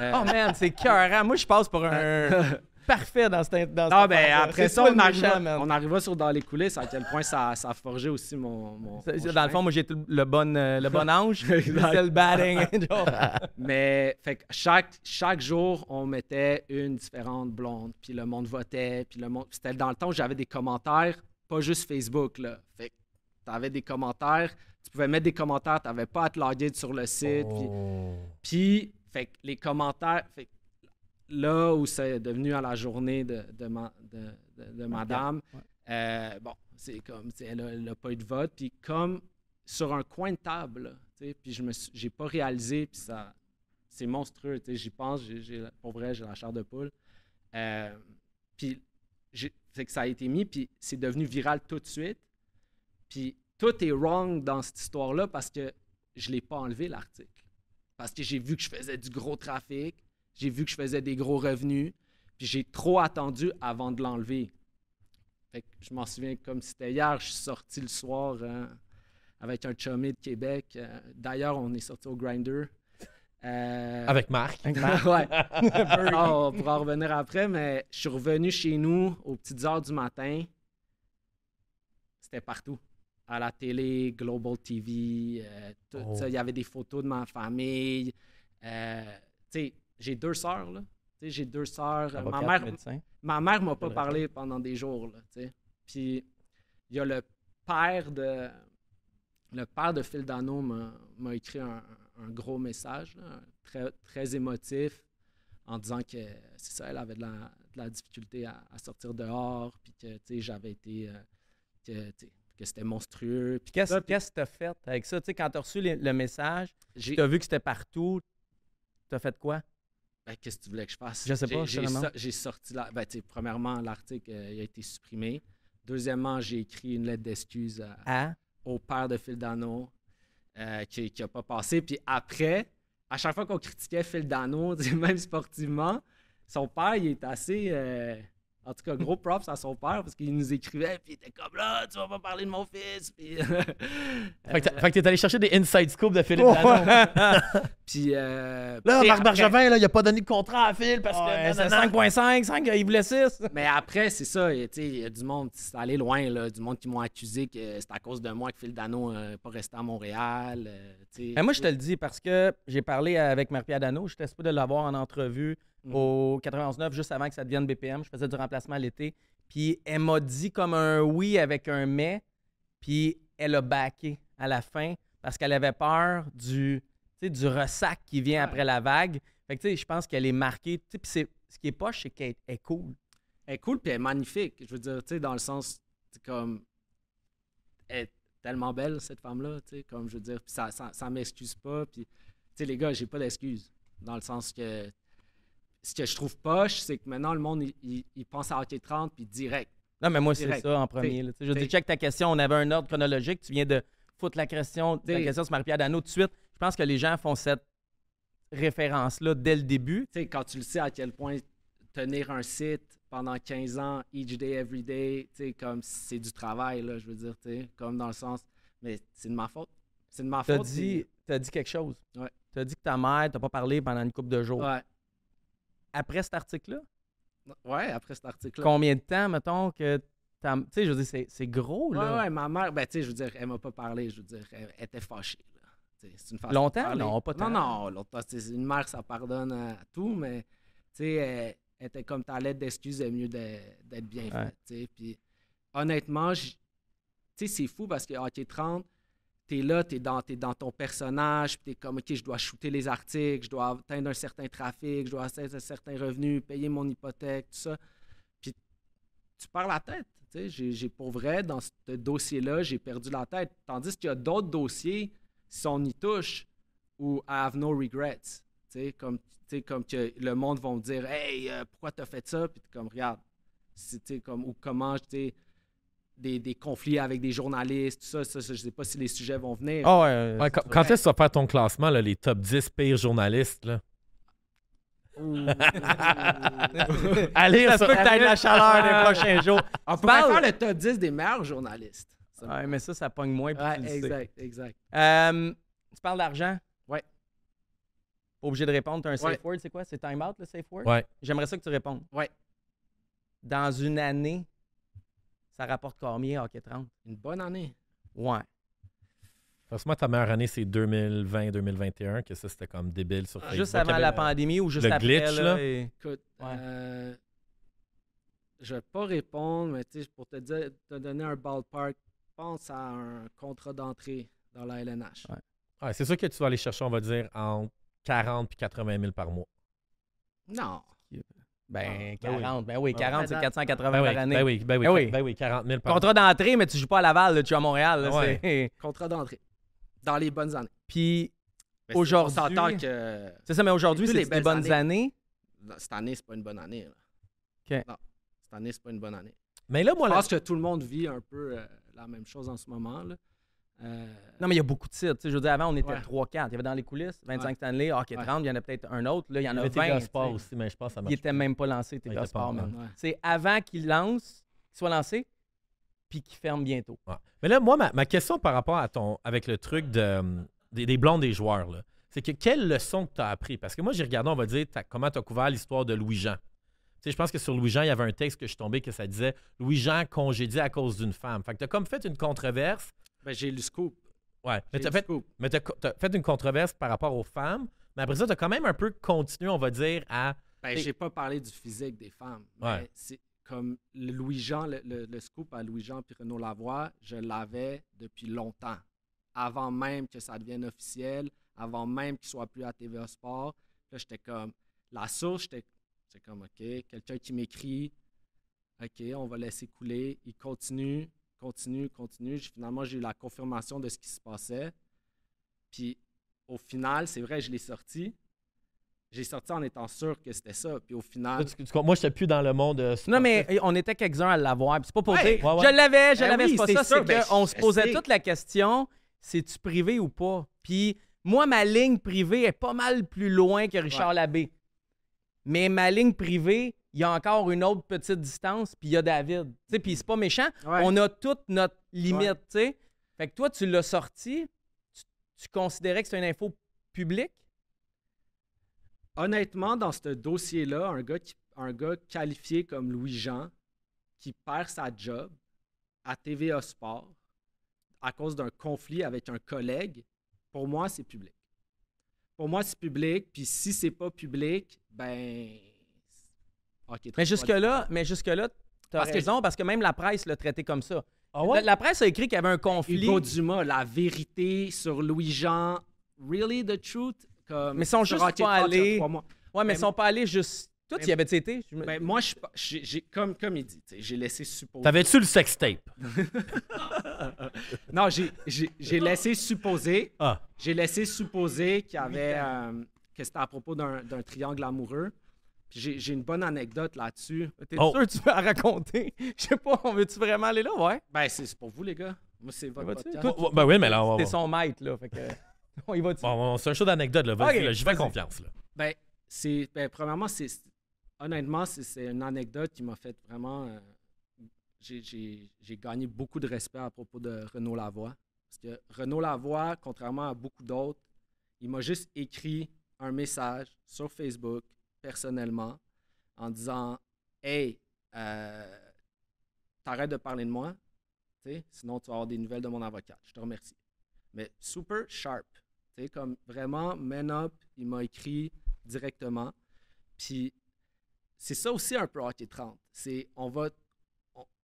Euh, oh man, c'est cœur. Moi, je passe pour un parfait dans cette dans Ah, ben après ça, on arriva, sur dans les coulisses à quel point ça, ça a forgé aussi mon. dans le fond, moi, j'ai le bon, euh, le bon ange. c'est le batting. Mais fait chaque, chaque jour, on mettait une différente blonde. Puis le monde votait. Puis le monde. C'était dans le temps où j'avais des commentaires pas juste Facebook. Là. Fait que t'avais des commentaires, tu pouvais mettre des commentaires, tu n'avais pas à te loguer sur le site. Puis, oh. fait les commentaires, fait là où c'est devenu à la journée de, madame, euh, bon, c'est comme, elle n'a pas eu de vote. Puis comme sur un coin de table, puis je me j'ai pas réalisé, puis ça, c'est monstrueux, j'y pense, pour vrai, j'ai la chair de poule. Euh, puis j'ai, c'est que ça a été mis, puis c'est devenu viral tout de suite. Puis tout est wrong dans cette histoire-là parce que je ne l'ai pas enlevé, l'article. Parce que j'ai vu que je faisais du gros trafic, j'ai vu que je faisais des gros revenus, puis j'ai trop attendu avant de l'enlever. je m'en souviens comme si c'était hier, je suis sorti le soir hein, avec un Chummy de Québec. Euh, d'ailleurs, on est sorti au Grinder. Euh, avec Marc. Ah, on pourra revenir après, mais je suis revenu chez nous aux petites heures du matin. C'était partout. À la télé, Global TV, euh, oh. Il y avait des photos de ma famille. Euh, j'ai deux sœurs, j'ai deux sœurs. Ma mère, ma m'a pas parlé pendant des jours, Puis, il y a le père de... Le père de Phil Dano m'a écrit un un gros message, très, très émotif, en disant que c'est ça, elle avait de la, difficulté à, sortir dehors, puis que j'avais été. Euh, que, c'était monstrueux. Qu'est-ce que tu as fait avec ça? quand tu as reçu le message, tu as vu que c'était partout, tu as fait quoi? Ben, qu'est-ce que tu voulais que je fasse? Je ne sais pas. J'ai sorti. La, ben, premièrement, l'article euh, a été supprimé. Deuxièmement, j'ai écrit une lettre d'excuse euh, à... au père de Phil Dano, euh, qui n'a pas passé. Puis après, à chaque fois qu'on critiquait Phil Dano, même sportivement, son père, il est assez. Euh, en tout cas, gros props à son père parce qu'il nous écrivait, puis il était comme là, tu vas pas parler de mon fils. Puis, euh, fait que t'es allé chercher des inside scoops de Philippe Dano. Puis. Euh, là, Marc Bergevin, il a pas donné de contrat à Phil parce que c'est 5.5, 5, il voulait 6. Mais après, c'est ça, il y a du monde qui s'est allé loin, là, du monde qui m'ont accusé que c'est à cause de moi que Phil Dano n'est euh, pas resté à Montréal. Et moi, je te le dis parce que j'ai parlé avec marc pierre Dano, j'étais pas de l'avoir en entrevue au 99, juste avant que ça devienne BPM. Je faisais du remplacement l'été. Puis elle m'a dit comme un oui avec un mais. Puis elle a baqué à la fin parce qu'elle avait peur du, du ressac qui vient après la vague. Fait que tu sais, je pense qu'elle est marquée. Puis ce qui est poche, c'est qu'elle est cool. Elle est cool puis elle est magnifique. Je veux dire, tu sais, dans le sens, comme. Elle est tellement belle, cette femme-là, tu sais, comme je veux dire. Puis ça, ne m'excuse pas. Puis, tu sais, les gars, j'ai pas d'excuse. Dans le sens que, ce que je trouve poche, c'est que maintenant, le monde, il, pense à Hockey 30 puis direct. Non, mais moi, c'est ça en premier. je dis, check ta question. On avait un ordre chronologique. Tu viens de foutre la question, la question sur Marie-Pierre Dano tout de suite. Je pense que les gens font cette référence-là dès le début. Tu sais, quand tu le sais à quel point tenir un site pendant 15 ans, each day, every day, tu sais, comme c'est du travail, je veux dire, tu sais, comme dans le sens, mais c'est de ma faute. C'est de ma as faute. Tu as dit quelque chose. Ouais. as dit que ta mère t'a pas parlé pendant une couple de jours. Ouais après cet article-là? Ouais, après cet article-là. Combien de temps, mettons, que tu sais, je veux dire, c'est gros, là. Ouais, ma mère, ben, tu sais, je veux dire, elle m'a pas parlé, je veux dire, elle, était fâchée, C'est une façon Longtemps? non, pas tant. Non, non, longtemps. Une mère, ça pardonne à euh, tout, mais, tu sais, elle, était comme ta lettre d'excuse, c'est mieux d'être bien faite, tu sais. Puis, honnêtement, tu sais, c'est fou parce que ok 30, tu es là, tu es, dans ton personnage, puis tu es comme, OK, je dois shooter les articles, je dois atteindre un certain trafic, je dois atteindre un certain revenu, payer mon hypothèque, tout ça. Puis tu perds la tête. J'ai pour vrai, dans ce dossier-là, j'ai perdu la tête. Tandis qu'il y a d'autres dossiers, si on y touche, ou I have no regrets. T'sais, comme, comme que le monde va me dire Hey, euh, pourquoi t'as fait ça Puis comme, regarde, comme, ou comment, j'étais des, des, conflits avec des journalistes, tout ça, ça, ne je sais pas si les sujets vont venir. Ah euh, quand, est-ce que tu vas faire ton classement, là, les top 10 pires journalistes? Là? Allez, ça se peut que la chaleur les prochains jours. On pourrait faire le top 10 des meilleurs journalistes. mais ça, ça pogne moins Exact, exact. Euh, tu parles d'argent? Ouais. Obligé de répondre, as un safe word, c'est quoi? C'est timeout le safe word? Oui. J'aimerais ça que tu répondes. Oui. Dans une année, ça rapporte combien, Hockey 30? Une bonne année. Ouais. moi, ta meilleure année, c'est 2020-2021, que ça, c'était comme débile sur ah, Juste avant la pandémie ou juste le Glitch, là, Écoute, euh, je ne vais pas répondre, mais pour te, dire, te donner un ballpark, pense à un contrat d'entrée dans la LNH. Ouais. c'est sûr que tu vas aller chercher, on va dire, entre 40 et 80 000 par mois. Non. Ben, 40, ah, ben oui, 40, ben ben c'est 480 ben, par année. Ben oui, ben oui, oui. 40 000 par Contrat d'entrée, mais tu joues pas à Laval, tu es à Montréal. Ah Contrat d'entrée, dans les bonnes années. Puis aujourd'hui... tant que... Hein. C'est ça, mais aujourd'hui, c'est des bonnes années. Cette année, c'est pas une bonne année. OK. Non, cette année, c'est pas une bonne année. Mais là, moi... Je pense que tout le monde vit un peu euh, la même chose en ce moment. Là. Euh, non, mais il y a beaucoup de titres. Je veux dire, avant, on était 3-4. Il y avait dans les coulisses 25 Stanley, 30, il y en a peut-être un autre. Là, il y en a 20. Il n'était même pas lancé, Sport. Même. C'est avant qu'il lance, qu'il soit lancé, puis qu'il ferme bientôt. Mais là, moi, ma, question par rapport à ton. avec le truc de, euh, des, blondes des joueurs, c'est que quelle leçon que tu as appris? Parce que moi, j'ai regardé, on va dire, comment tu as couvert l'histoire de Louis-Jean. je pense que sur Louis-Jean, il y avait un texte que je suis tombé que ça disait Louis-Jean congédié à cause d'une femme. Fait que tu as comme fait une controverse ben, j'ai le scoop. Ouais. Mais t'as fait, fait une controverse par rapport aux femmes, mais après ça, t'as quand même un peu continué, on va dire, à. Ben, j'ai pas parlé du physique des femmes. Mais c'est comme Louis-Jean, le, scoop à Louis-Jean puis Renaud Lavoie, je l'avais depuis longtemps. Avant même que ça devienne officiel, avant même qu'il soit plus à TVA Sport. Là, j'étais comme. La source, j'étais comme, OK, quelqu'un qui m'écrit, OK, on va laisser couler. Il continue continue, continue. Finalement, j'ai eu la confirmation de ce qui se passait. Puis au final, c'est vrai, je l'ai sorti. J'ai sorti en étant sûr que c'était ça. Puis au final. moi, je plus dans le monde. Euh, non, mais on était quelques-uns à l'avoir. Puis c'est pas pour Je l'avais, je ben l'avais. c'est pas ça. C'est ben se posait toute la question c'est-tu privé ou pas? Puis moi, ma ligne privée est pas mal plus loin que Richard Labbé. Mais ma ligne privée, il y a encore une autre petite distance, puis il y a David. puis c'est pas méchant. On a toute notre limite, Fait que toi, tu l'as sorti, tu, considérais que c'est une info publique? Honnêtement, dans ce dossier-là, un gars, un gars qualifié comme Louis-Jean, qui perd sa job à TVA Sport à cause d'un conflit avec un collègue, pour moi, c'est public. Pour moi, c'est public, puis si c'est pas public, ben mais jusque-là, mais jusque-là, t'as parce raison, que... parce que même la presse l'a traité comme ça. Ah la, presse a écrit qu'il y avait un conflit. Hugo Dumas, la vérité sur Louis-Jean, really the truth? Comme mais ils sont pas allés... Ouais, mais, ils sont pas allés juste... Toi, y avait été. Ben, moi, j'ai, comme, comme il dit, j'ai laissé supposer. T'avais-tu le sex tape? non, j'ai, laissé supposer. Ah. J'ai laissé supposer qu'il y avait. Euh, que c'était à propos d'un, triangle amoureux. J'ai une bonne anecdote là-dessus. T'es oh. sûr que tu veux la raconter? Je sais pas, on veut-tu vraiment aller là? Ouais. Ben, c'est pour vous, les gars. Moi, c'est votre podcast. ben oui, mais là, on va. son maître, là. Fait que, on va bon, C'est un show d'anecdote, là. j'y fais confiance, là. Ben, c'est. Ben, premièrement, c'est. Honnêtement, c'est une anecdote qui m'a fait vraiment. Euh, j'ai gagné beaucoup de respect à propos de Renaud Lavoie. Parce que Renaud Lavoie, contrairement à beaucoup d'autres, il m'a juste écrit un message sur Facebook personnellement en disant Hey, euh, t'arrêtes de parler de moi, sinon tu vas avoir des nouvelles de mon avocat. Je te remercie. Mais super sharp. Comme vraiment, man up, il m'a écrit directement. Puis c'est ça aussi un peu Hockey 30. C'est on va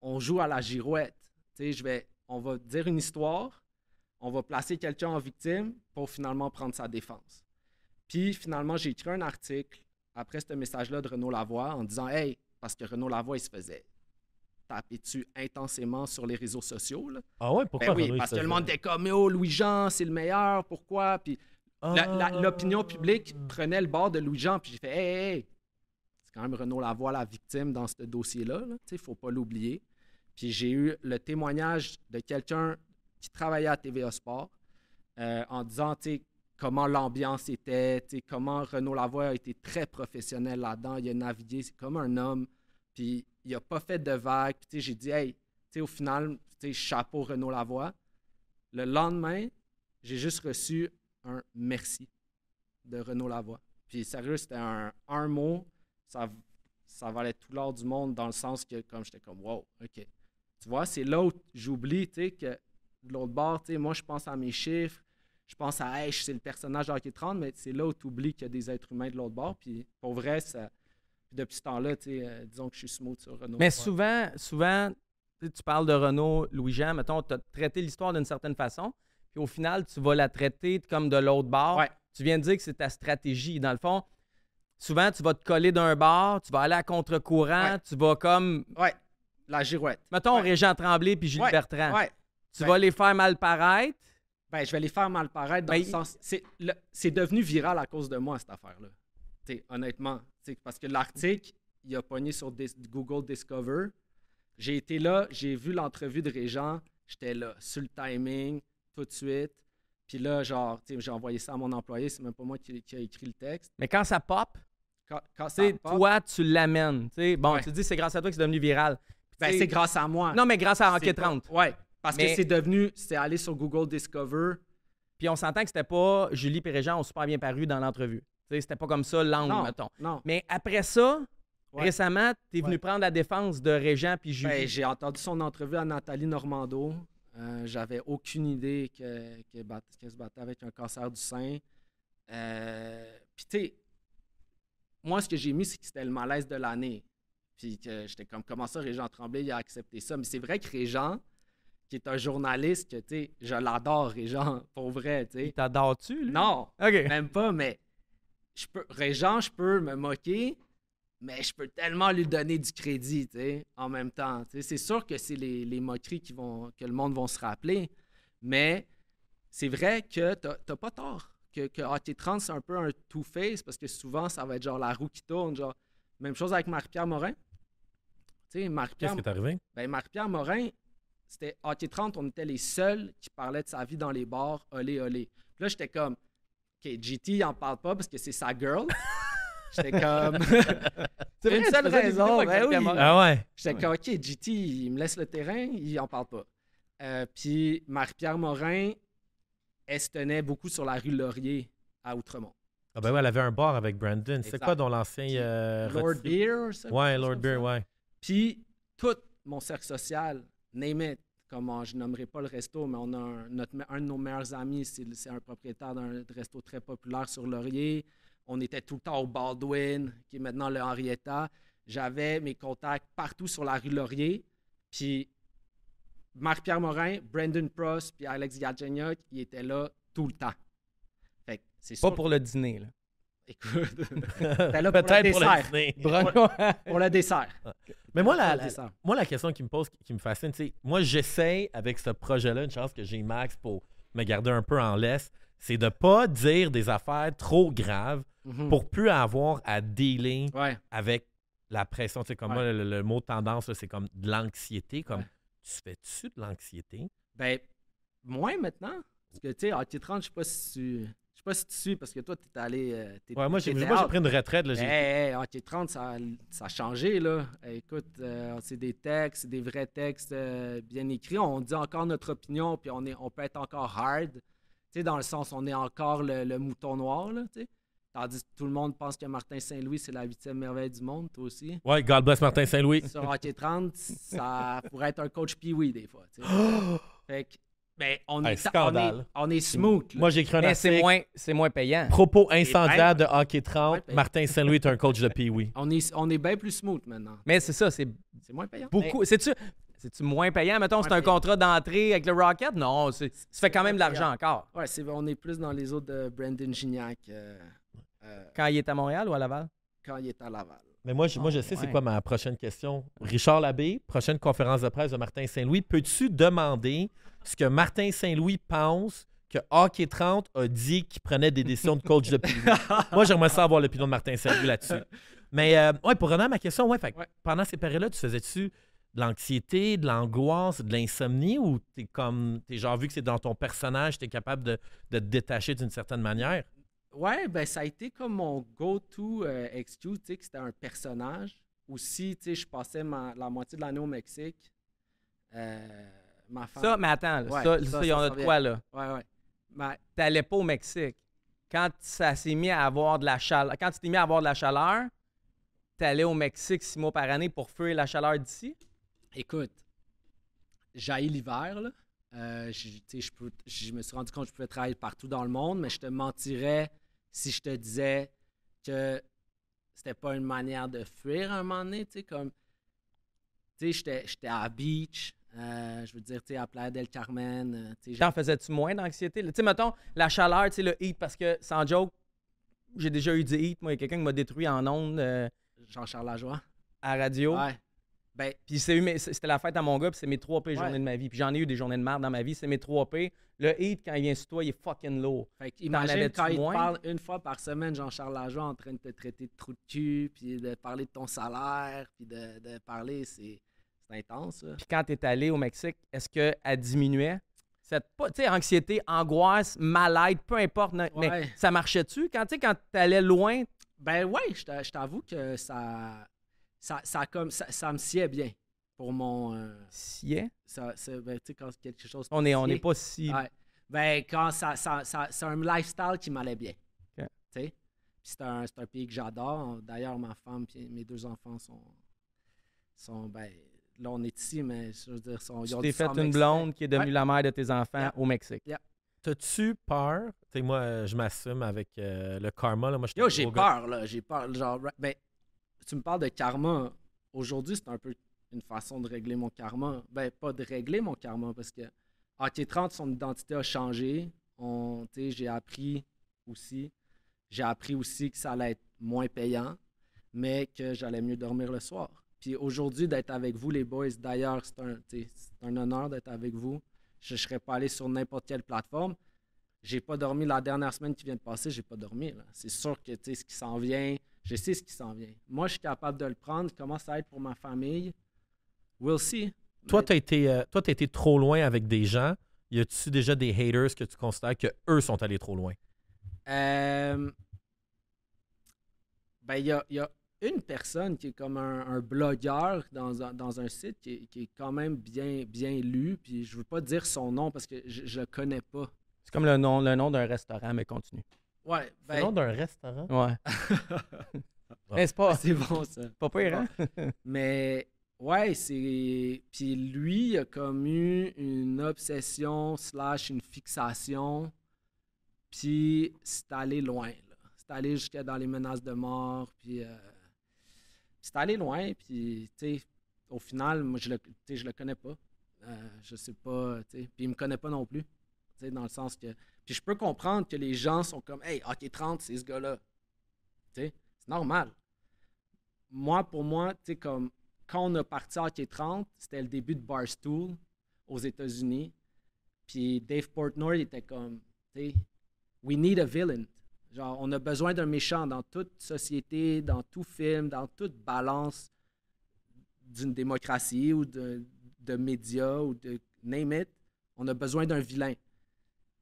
on, joue à la girouette. Je vais, on va dire une histoire, on va placer quelqu'un en victime pour finalement prendre sa défense. Puis finalement, j'ai écrit un article après ce message-là de Renaud Lavoie en disant Hey, parce que Renaud Lavoie, il se faisait taper dessus intensément sur les réseaux sociaux. Ah ouais, pourquoi ben Parce que le monde était comme Oh, Louis-Jean, c'est le meilleur, pourquoi Puis ah. l'opinion publique prenait le bord de Louis-Jean, puis j'ai fait Hey, c'est quand même Renaud Lavoie la victime dans ce dossier-là. Il ne faut pas l'oublier. Puis j'ai eu le témoignage de quelqu'un qui travaillait à TVA Sport euh, en disant, tu comment l'ambiance était, comment Renaud Lavoie a été très professionnel là-dedans. Il a navigué comme un homme, puis il n'a pas fait de vagues. Puis j'ai dit, hey, au final, chapeau Renaud Lavoie. Le lendemain, j'ai juste reçu un merci de Renaud Lavoie. Puis sérieux, c'était un, un, mot, ça, ça valait tout l'or du monde dans le sens que comme j'étais comme, wow, OK. Tu vois, c'est l'autre, j'oublie, que de l'autre bord, moi, je pense à mes chiffres je pense à H, c'est le personnage d'Hockey 30, mais c'est là où tu oublies qu'il y a des êtres humains de l'autre bord. Puis pour vrai, ça, depuis ce temps-là, euh, disons que je suis smooth sur Renault. Mais souvent, souvent, tu parles de Renault, Louis-Jean, mettons, tu as traité l'histoire d'une certaine façon, puis au final, tu vas la traiter comme de l'autre bord. Tu viens de dire que c'est ta stratégie. Dans le fond, souvent, tu vas te coller d'un bord, tu vas aller à contre-courant, tu vas comme. Ouais, la girouette. Mettons ouais. Régent Tremblay puis Gilles Bertrand. Tu vas les faire mal paraître ben, je vais les faire mal paraître dans ben, sens. C'est devenu viral à cause de moi, cette affaire-là. Honnêtement. parce que l'article, il a pogné sur Google Discover. J'ai été là, j'ai vu l'entrevue de Régent. J'étais là, sur le timing, tout de suite. Puis là, genre, j'ai envoyé ça à mon employé. C'est même pas moi qui, ai a écrit le texte. Mais quand ça pop, quand, c'est toi, tu l'amènes. Bon, te tu dis c'est grâce à toi que c'est devenu viral. Ben, c'est grâce à moi. Non, mais grâce à Enquête 30. Ouais, parce que c'est devenu, c'est allé sur Google Discover. Puis on s'entend que c'était pas Julie et on ont super bien paru dans l'entrevue. C'était pas comme ça l'angle, mettons. Non. Mais après ça, récemment, tu es venu prendre la défense de Régent puis Julie. Ben, j'ai entendu son entrevue à Nathalie Normando. Euh, j'avais aucune idée qu'elle que, se battait avec un cancer du sein. Euh, puis tu sais, moi, ce que j'ai mis, c'est que c'était le malaise de l'année. Puis que j'étais comme, comment ça, Régent Tremblay, il a accepté ça? Mais c'est vrai que Régent, qui est un journaliste que, tu sais, je l'adore, Réjean, pour vrai, tu T'adores-tu, Non, même pas, mais je peux, je peux me moquer, mais je peux tellement lui donner du crédit, tu en même temps. C'est sûr que c'est les, moqueries qui vont, que le monde va se rappeler, mais c'est vrai que t'as pas tort. Que, que 30, c'est un peu un two-face parce que souvent, ça va être genre la roue qui tourne. Genre, même chose avec Marc-Pierre Morin. Qu'est-ce qui est arrivé? Ben, Marc-Pierre Morin, c'était Hockey 30, on était les seuls qui parlaient de sa vie dans les bars, olé, olé. là, j'étais comme, OK, GT, il n'en parle pas parce que c'est sa girl. J'étais comme. c'est une seule raison. Ben oui. Ah ouais. J'étais comme, OK, GT, il me laisse le terrain, il n'en parle pas. Euh, puis Marie-Pierre Morin, elle se tenait beaucoup sur la rue Laurier à Outremont. Ah ben oui, elle avait un bar avec Brandon. C'est quoi dans l'ancien. Euh, Lord Beer, ça? Ouais, Lord Beer, ouais. Puis tout mon cercle social name it, comme je nommerai pas le resto, mais on a un, de nos meilleurs amis, c'est un propriétaire d'un resto très populaire sur Laurier. On était tout le temps au Baldwin, qui est maintenant le Henrietta. J'avais mes contacts partout sur la rue Laurier. Puis Marc-Pierre Morin, Brandon Pross, puis Alex Galchenyuk, ils étaient là tout le temps. Pas pour le dîner, là écoute. Ben peut pour la dessert. Mais moi la, moi, la question qui me pose, qui me fascine, c'est moi, j'essaie avec ce projet-là, une chance que j'ai max pour me garder un peu en laisse, c'est de ne pas dire des affaires trop graves mhm. pour plus avoir à dealer avec la pression. C'est comme le, mot tendance, c'est comme de l'anxiété. Comme tu fais-tu de l'anxiété? Ben, moins maintenant. Parce que, tu sais, à 30, je sais pas si tu. Je sais pas si tu suis parce que toi, tu es allé. ouais euh, ouais, moi, j'ai pris une retraite. Là, hey, eh, eh, eh, OK, 30, ça, ça, a changé. Là. Écoute, euh, c'est des textes, des vrais textes euh, bien écrits. On dit encore notre opinion, puis on, est, on peut être encore hard. Tu sais, dans le sens, on est encore le, mouton noir. Là, tu sais. Tandis que tout le monde pense que Martin Saint-Louis, c'est la huitième merveille du monde, toi aussi. Ouais, God bless Martin Saint-Louis. Sur Hockey 30, ça pourrait être un coach pee des fois. Tu sais. fait que ben, on, est, on, est, smooth. Moi, j'ai écrit un article. C'est moins, moins payant. Propos incendiaires de Hockey 30. Martin Saint-Louis est un coach de Pee-Wee. On est, on est bien plus smooth maintenant. Mais c'est ça, c'est. moins payant. Beaucoup. C'est-tu. cest moins payant? Mettons, c'est un contrat d'entrée avec le Rocket? Non, ça fait quand même de l'argent encore. Ouais, on est plus dans les autres de Brandon Gignac. Euh, euh, quand il est à Montréal ou à Laval? Quand il est à Laval. Mais moi, je, moi, je sais c'est quoi ma prochaine question. Richard Labbé, prochaine conférence de presse de Martin Saint-Louis. Peux-tu demander ce que Martin Saint-Louis pense que Hockey 30 a dit qu'il prenait des décisions de coach de e. Moi, j'aimerais ça avoir l'opinion de Martin Saint-Louis là-dessus. Mais euh, ouais, pour revenir à ma question, ouais, pendant ces périodes-là, tu faisais-tu de l'anxiété, de l'angoisse, de l'insomnie ou t'es comme t'es genre vu que c'est dans ton personnage, t'es capable de, de, te détacher d'une certaine manière? Ouais, ben ça a été comme mon go-to euh, excuse, tu sais, que c'était un personnage. Aussi, tu je passais la moitié de l'année au Mexique. Euh, ça, mais attends, ça, ça, ça, de quoi, là? Ouais, ouais. Mais... Ben, t'allais pas au Mexique. Quand ça s'est mis à avoir de la chaleur, quand tu t'es mis à avoir de la chaleur, t'allais au Mexique six mois par année pour fuir la chaleur d'ici? Écoute, j'haïs l'hiver, là. Euh, je, me suis rendu compte que je pouvais travailler partout dans le monde, mais je te mentirais si je te disais que c'était pas une manière de fuir un moment donné, tu sais, comme, tu j'étais à beach, euh, je veux dire, tu sais, à Playa del Carmen. Euh, T'en faisais-tu moins d'anxiété? Tu sais, mettons, la chaleur, tu sais, le heat, parce que, sans joke, j'ai déjà eu du heat. Moi, il y a quelqu'un qui m'a détruit en ondes. Euh, Jean-Charles Lajoie. À radio. Ouais. Ben, puis c'était la fête à mon gars, c'est mes 3 P journées de ma vie. Puis j'en ai eu des journées de merde dans ma vie, c'est mes 3 P. Le heat, quand il vient sur toi, il est fucking lourd. Fait imagine quand il te parle une fois par semaine, Jean-Charles Lajoie, en train de te traiter de trou de cul, puis de parler de ton salaire, puis de, de parler, c'est intense. Puis quand tu es allé au Mexique, est-ce qu'elle diminuait? Cette anxiété, angoisse, mal-être, peu importe. Mais ça marchait-tu? Quand tu quand allais loin? Ben oui, je t'avoue que ça, ça, comme, ça, ça me sied bien pour mon. Euh, sied? Ça, ben, tu sais, quand quelque chose. On n'est on est pas si. Ben, quand ça, c'est un lifestyle qui m'allait bien. Tu sais? c'est un, un, pays que j'adore. D'ailleurs, ma femme et mes deux enfants sont, sont ben, là, on est ici, mais je veux dire, on, tu t'es fait une blonde qui est devenue la mère de tes enfants au Mexique. T'as-tu peur? moi, euh, je m'assume avec euh, le karma. Là. Moi, j'ai peur, là. J'ai peur. Ben, tu me parles de karma. Aujourd'hui, c'est un peu une façon de régler mon karma. Ben, pas de régler mon karma, parce que tes 30, son identité a changé. j'ai appris aussi. J'ai appris aussi que ça allait être moins payant, mais que j'allais mieux dormir le soir. Puis aujourd'hui, d'être avec vous, les boys, d'ailleurs, c'est un, honneur d'être avec vous. Je ne serais pas allé sur n'importe quelle plateforme. J'ai pas dormi la dernière semaine qui vient de passer, j'ai pas dormi. C'est sûr que tu ce qui s'en vient, je sais ce qui s'en vient. Moi, je suis capable de le prendre. Comment ça va être pour ma famille? We'll see. Toi, tu as, euh, toi été trop loin avec des gens. Y a-tu déjà des haters que tu considères que eux sont allés trop loin? Euh, ben, il y a une personne qui est comme un, blogueur dans un, site qui est, quand même bien, bien lu, puis je veux pas dire son nom parce que je ne connais pas. C'est comme le nom, le nom d'un restaurant, mais continue. Ouais, ben... Le nom d'un restaurant? Ouais. c'est pas... C'est bon, ça. Pas pire, hein? mais ouais, c'est... Puis lui, a comme eu une obsession slash une fixation, puis c'est allé loin, là. C'est allé jusqu'à dans les menaces de mort, puis... Euh, c'est allé loin, puis au final, moi, je le, je le connais pas. Euh, je sais pas, puis il me connaît pas non plus. Dans le sens que. Puis je peux comprendre que les gens sont comme Hey, Hockey 30, c'est ce gars-là. C'est normal. Moi, pour moi, tu comme quand on a parti à Hockey 30, c'était le début de Barstool aux États-Unis. Puis Dave Portnoy était comme We need a villain. Genre, on a besoin d'un méchant dans toute société, dans tout film, dans toute balance d'une démocratie ou de, médias ou de name it. On a besoin d'un vilain.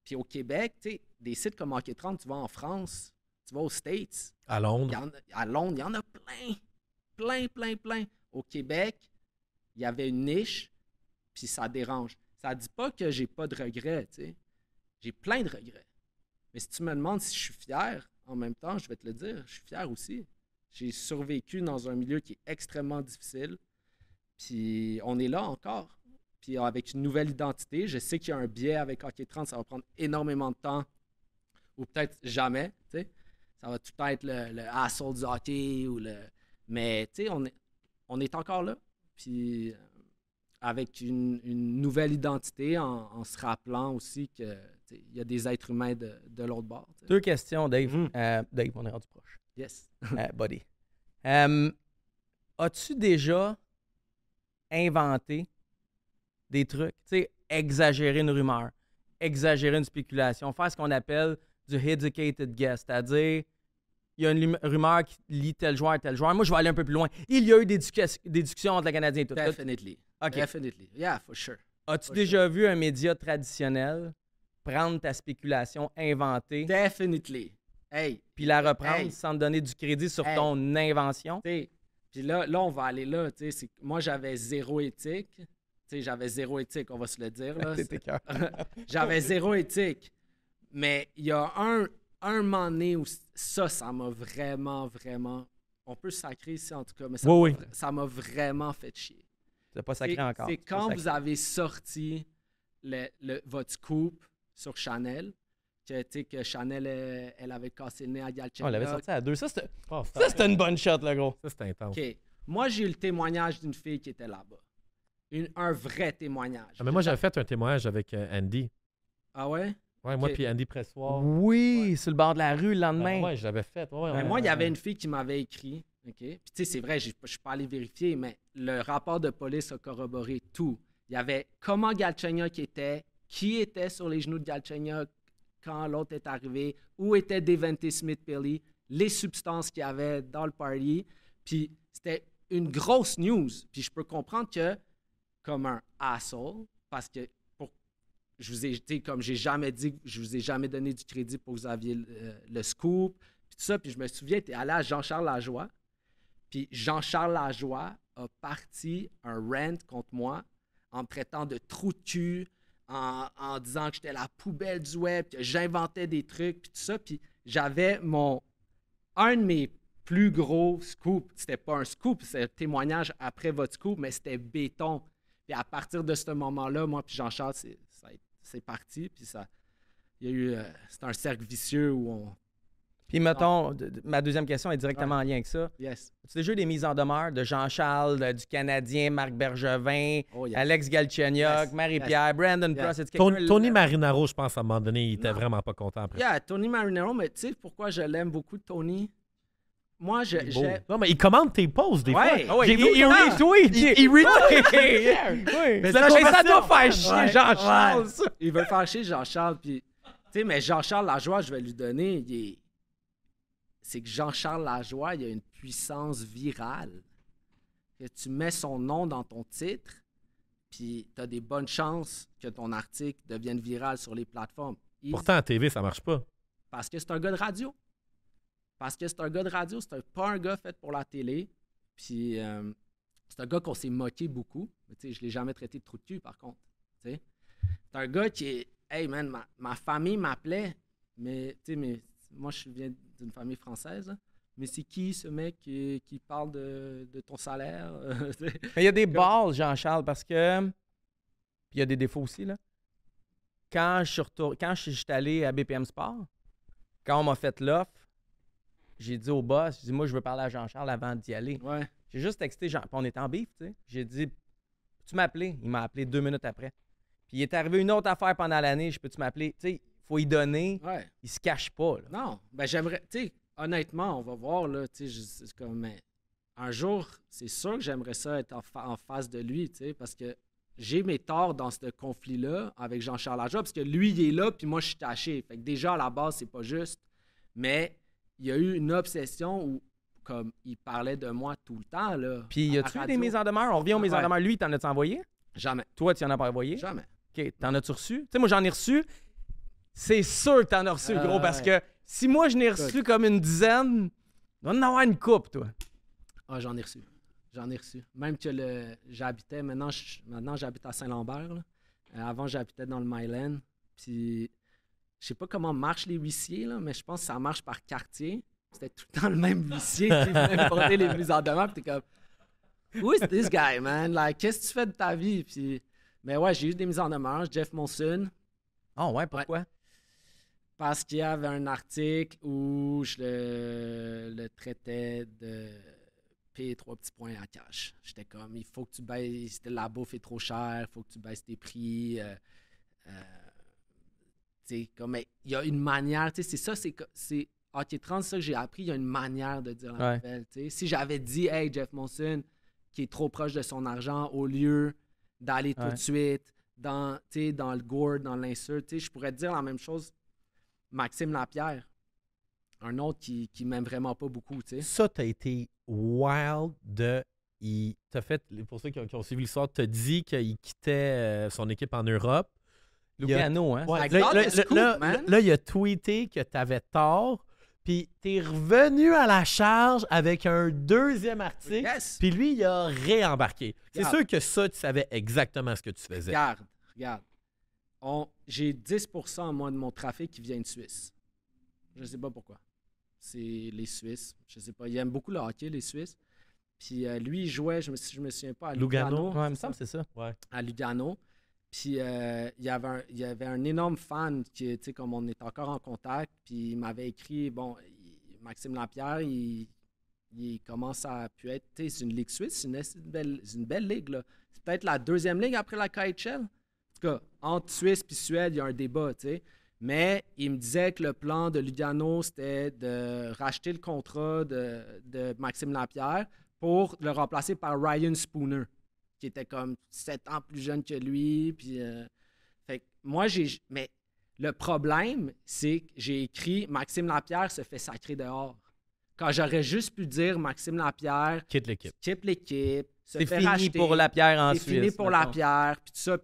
Puis au Québec, des sites comme Hockey 30, tu vas en France, tu vas aux States. À Londres. à Londres, il y en a plein. Plein, plein, plein. Au Québec, il y avait une niche, puis ça dérange. Ça dit pas que j'ai pas de regrets, J'ai plein de regrets. Mais si tu me demandes si je suis fier, en même temps, je vais te le dire, je suis fier aussi. J'ai survécu dans un milieu qui est extrêmement difficile. Puis on est là encore. Puis avec une nouvelle identité, je sais qu'il y a un biais avec Hockey 30, ça va prendre énormément de temps, ou peut-être jamais. sais. Ça va tout être le, le du hockey. Ou le... Mais on est, on est encore là. Puis euh, avec une, nouvelle identité, en se rappelant aussi que il y a des êtres humains de, l'autre bord. Deux questions, Dave. Mm. Euh, Dave, on est rendu proche. Yes. Euh, buddy. Euh, as-tu déjà inventé des trucs? Tu sais, exagérer une rumeur, exagérer une spéculation, faire ce qu'on appelle du educated guess, c'est-à-dire il y a une rumeur qui lit tel joueur, tel joueur. Moi, je vais aller un peu plus loin. Il y a eu des, des discussions entre les Canadiens et tout. Definitely. Okay. Definitely. Yeah, for sure. As-tu déjà vu un média traditionnel prendre ta spéculation inventée. Definitely. Hey. Puis la reprendre sans te donner du crédit sur ton invention. Puis là, là, on va aller là. Moi, j'avais zéro éthique. J'avais zéro éthique, on va se le dire. j'avais zéro éthique. Mais il y a un, un moment donné où ça, ça m'a vraiment, vraiment. On peut sacrer ici en tout cas, mais ça m'a vraiment fait chier. C'est pas sacré encore. C'est quand vous avez sorti le, votre coupe sur Chanel. Tu sais, que Chanel, euh, elle, avait cassé le nez à Galchenyuk. Oh, elle avait sorti à deux. Ça, c'était oh, une bonne shot, là, gros. Ça, c'était intense. OK. Moi, j'ai eu le témoignage d'une fille qui était là-bas. un vrai témoignage. Ah, mais moi, j'avais fait un témoignage avec euh, Andy. Ah ouais? Ouais, moi, puis Andy Pressoir. Oui, sur le bord de la rue le lendemain. Moi, ah, je l'avais fait. Ouais, mais moi, il y avait une fille qui m'avait écrit. OK? Puis, tu sais, c'est vrai, je ne suis pas allé vérifier, mais le rapport de police a corroboré tout. Il y avait comment Galchenyuk était, qui était sur les genoux de Galchenyuk quand l'autre est arrivé, où était Devante smith Pilly, les substances qu'il y avait dans le party. Puis c'était une grosse news. Puis je peux comprendre que, comme un asshole, parce que je vous ai dit, comme j'ai jamais dit, je vous ai jamais donné du crédit pour que vous aviez euh, le, scoop, puis tout ça. Puis je me souviens, tu allé à Jean-Charles Lajoie. Puis Jean-Charles Lajoie a parti un rent contre moi en me traitant de trou de en, disant que j'étais la poubelle du web, que j'inventais des trucs, puis tout ça. Puis j'avais mon. Un de mes plus gros scoops, c'était pas un scoop, c'est un témoignage après votre scoop, mais c'était béton. Puis à partir de ce moment-là, moi, puis Jean-Charles, c'est parti, puis ça. Il y a eu. Euh, c'est un cercle vicieux où on puis, mettons, ma deuxième question est directement en lien avec ça. Yes. Tu déjà eu des mises en demeure de Jean-Charles, du Canadien, Marc Bergevin, oh, Alex Galchenyuk, Marie-Pierre, Brandon Pross? Tony, Tony, Marinaro, je pense, à un moment donné, il était vraiment pas content après. Yeah, Tony Marinaro, mais tu sais pourquoi je l'aime beaucoup, Tony? Moi, je. Non, mais il commande tes pauses, des fois. Ouais, ah il, il, il retweet. Il, oui. Mais ça, doit faire chier Jean-Charles. Il veut faire chier Jean-Charles. Puis, tu sais, mais Jean-Charles, la joie, je vais lui donner. Il est c'est que Jean-Charles Lajoie, il a une puissance virale. Que tu mets son nom dans ton titre, puis tu as des bonnes chances que ton article devienne viral sur les plateformes. Pourtant, à TV, ça marche pas. Parce que c'est un gars de radio. Parce que c'est un gars de radio, c'est pas un gars fait pour la télé. Puis euh, c'est un gars qu'on s'est moqué beaucoup. Mais je l'ai jamais traité de trou de cul, par contre. C'est un gars qui est Hey man, ma, famille m'appelait, mais, mais moi je viens d'une famille française. Mais c'est qui ce mec qui, parle de, ton salaire? Euh, il y a des balles, Jean-Charles, parce que. Puis il y a des défauts aussi, là. Quand je suis, quand je suis allé à BPM Sport, quand on m'a fait l'offre, j'ai dit au boss, j'ai dit, moi, je veux parler à Jean-Charles avant d'y aller. J'ai juste texté Jean. on était en bif, tu sais. J'ai dit, tu m'appeler? Il m'a appelé deux minutes après. Puis il est arrivé une autre affaire pendant l'année, je peux-tu m'appeler? faut y donner. Il se cache pas. Non, ben j'aimerais, tu sais, honnêtement, on va voir, là, tu sais, comme, un jour, c'est sûr que j'aimerais ça être en, face de lui, tu sais, parce que j'ai mes torts dans ce conflit-là avec Jean-Charles Aja, parce que lui, il est là, puis moi, je suis taché. Fait déjà, à la base, c'est pas juste, mais il y a eu une obsession où comme il parlait de moi tout le temps. Là, Puis y a-tu des mises en demeure? On revient aux mises en demeure. Lui, t'en as-tu envoyé? Jamais. Toi, tu en as pas envoyé? Jamais. OK. T'en as-tu reçu? Tu sais, moi, j'en ai reçu c'est sûr que t'en as reçu, gros, parce que si moi je n'ai reçu comme une dizaine, on en avoir une coupe, toi. Ah, j'en ai reçu. J'en ai reçu. Même que le, j'habitais, maintenant, maintenant j'habite à Saint-Lambert. Euh, avant, j'habitais dans le Myland. Puis, je sais pas comment marchent les huissiers, là, mais je pense que ça marche par quartier. C'était tout le temps le même huissier qui venait porter les mises en demeure. Puis, t'es comme, Who is this guy, man? Like, qu'est-ce que tu fais de ta vie? Puis, mais ouais, j'ai eu des mises en demeure. Jeff Monson. Ah, oh, ouais, pourquoi? parce qu'il y avait un article où je le, traitais de payer trois petits points à cash. J'étais comme, il faut que tu baisses, la bouffe est trop chère, il faut que tu baisses tes prix. Euh, euh comme, il y a une manière, tu sais, c'est ça, c'est Ok, Trans, ça que j'ai appris, il y a une manière de dire la ouais. Si j'avais dit, hey, Jeff Monson, qui est trop proche de son argent, au lieu d'aller tout de suite dans, dans le gourd, dans l'insulte, je pourrais dire la même chose Maxime Lapierre, un autre qui, qui m'aime vraiment pas beaucoup. Ça, t'as été wild de. Il t'a fait, pour ceux qui ont, suivi le suivi l'histoire, t'as dit qu'il quittait euh, son équipe en Europe. piano hein? Ouais. Là, il a tweeté que t'avais tort. Puis t'es revenu à la charge avec un deuxième article. Puis lui, il a réembarqué. C'est sûr que ça, tu savais exactement ce que tu faisais. Regarde, regarde j'ai 10 moins de mon trafic qui vient de Suisse. Je ne sais pas pourquoi. C'est les Suisses. Je ne sais pas. Ils aiment beaucoup le hockey, les Suisses. Puis euh, lui, il jouait, je me, me souviens pas, à Lugano. Lugano c'est ça. À Lugano. Puis euh, il, y avait un, énorme fan qui, tu comme on est encore en contact, puis il m'avait écrit, bon, Maxime Lampierre, il, commence à pu être, c'est une ligue suisse, c'est une, belle, ligue, C'est peut-être la deuxième ligue après la KHL tout cas, entre Suisse et Suède, il y a un débat, Mais il me disait que le plan de Lugano, c'était de racheter le contrat de, Maxime Lapierre pour le remplacer par Ryan Spooner, qui était comme sept ans plus jeune que lui. Puis, euh, fait moi, j'ai. Mais le problème, c'est que j'ai écrit Maxime Lapierre se fait sacrer dehors. Quand j'aurais juste pu dire Maxime Lapierre. Quitte l'équipe. Quitte l'équipe. C'est fini pour Lapierre en Suisse. C'est fini pour Lapierre, puis tout ça.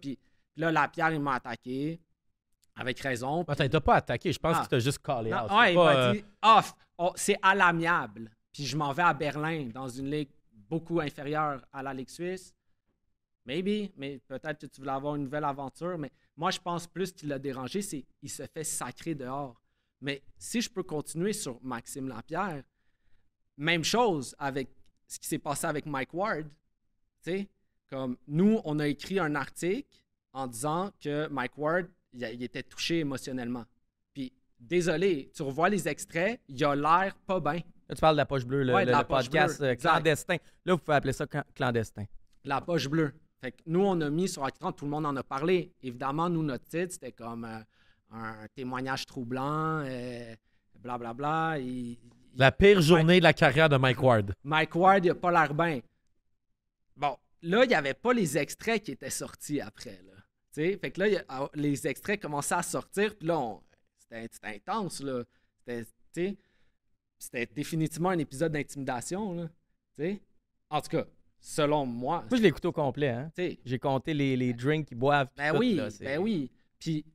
Là, Lapierre, il m'a attaqué. Avec raison. Attends, il t'a pas attaqué. Je pense ah. qu'il t'a juste callé out. Ouais, il m'a dit off. Oh, c'est à l'amiable. Puis je m'en vais à Berlin dans une ligue beaucoup inférieure à la Ligue suisse. Maybe, mais peut-être que tu voulais avoir une nouvelle aventure. Mais moi, je pense plus qu'il l'a dérangé, c'est qu'il se fait sacrer dehors. Mais si je peux continuer sur Maxime Lapierre, même chose avec ce qui s'est passé avec Mike Ward. sais, comme nous, on a écrit un article en disant que Mike Ward, il, était touché émotionnellement. Puis, désolé, tu revois les extraits, il a l'air pas bien. Là, tu parles de la poche bleue, le, podcast euh, clandestin. Là, vous pouvez appeler ça clandestin. La poche bleue. Fait que nous, on a mis sur Actran, tout le monde en a parlé. Évidemment, nous, notre titre, c'était comme euh, un témoignage troublant, euh, blablabla. Bla, bla, la pire journée de la carrière de Mike Ward. Mike Ward, il n'a pas l'air bien. Bon, là, il n'y avait pas les extraits qui étaient sortis après. Là fait que là, ah, les extraits commençaient à sortir, puis là, c'était intense, là. C'était définitivement un épisode d'intimidation, là. En tout cas, selon moi. Moi, je l'écoute au complet, hein. J'ai compté les, ben, drinks qu'ils boivent. Ben tout, oui, ben oui. Puis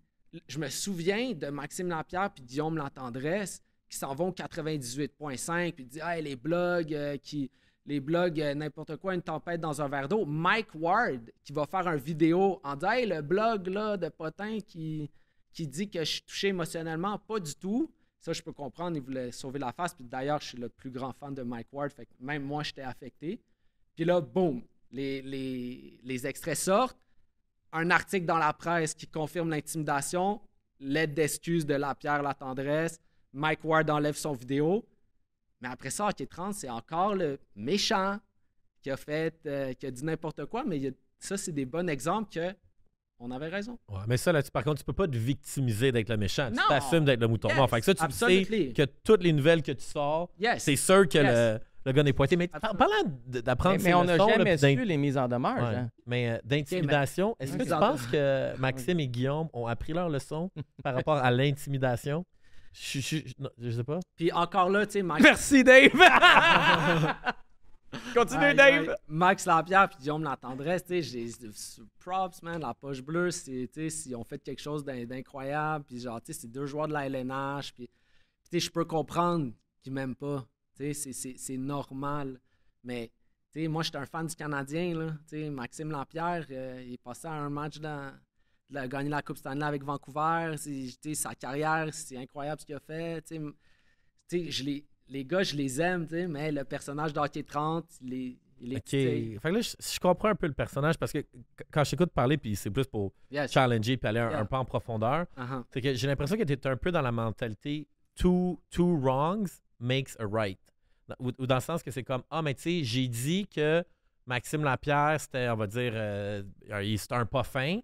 je me souviens de Maxime Lampierre puis Guillaume Lantendresse qui s'en vont 98.5 puis disent hey, les blogs euh, qui les blogs euh, n'importe quoi, une tempête dans un verre d'eau. Mike Ward qui va faire une vidéo en disant hey, le blog là, de Potin qui, dit que je suis touché émotionnellement, pas du tout. Ça, je peux comprendre, il voulait sauver la face. Puis d'ailleurs, je suis le plus grand fan de Mike Ward, fait que même moi, j'étais affecté. Puis là, boum, les, les extraits sortent. Un article dans la presse qui confirme l'intimidation, l'aide d'excuse de la pierre, la tendresse. Mike Ward enlève son vidéo. Mais après ça, Hockey 30, c'est encore le méchant qui a fait, euh, qui a dit n'importe quoi, mais ça, c'est des bons exemples que on avait raison. mais ça, là par contre, tu peux pas te victimiser d'être le méchant. Tu t'assumes d'être le mouton yes, que ça, tu sais que toutes les nouvelles que tu sors, c'est sûr que le, gars est pointé. Mais en parlant d'apprendre Mais, mais on n'a jamais vu les mises en demeure. Euh, mais d'intimidation, est-ce que tu penses que Maxime et Guillaume ont appris leur leçon par rapport à l'intimidation? Je, sais pas. Puis encore là, tu sais, Max. Merci, Dave! Continue, Dave! Max Lapierre puis Guillaume L'Attendresse, tu sais, j'ai props, man, la poche bleue, tu sais, ils ont fait quelque chose d'incroyable, puis genre, tu sais, c'est deux joueurs de la LNH, puis, tu sais, je peux comprendre qu'ils m'aiment pas, tu sais, c'est normal, mais, tu sais, moi, j'étais un fan du Canadien, là, tu sais, Maxime Lapierre, euh, il est passé à un match dans a gagné la Coupe Stanley avec Vancouver. Sa carrière, c'est incroyable ce qu'il a fait. les, les gars, je les aime, mais le personnage d'Hockey 30, il est. Il fait je, comprends un peu le personnage parce que quand je t'écoute parler, puis c'est plus pour challenger puis aller un, pas peu en profondeur, uh-huh. que j'ai l'impression que tu es un peu dans la mentalité two, wrongs makes a right. Ou, dans le sens que c'est comme Ah, mais tu sais, j'ai dit que Maxime Lapierre, c'était, on va dire, euh, c'était un pas fin.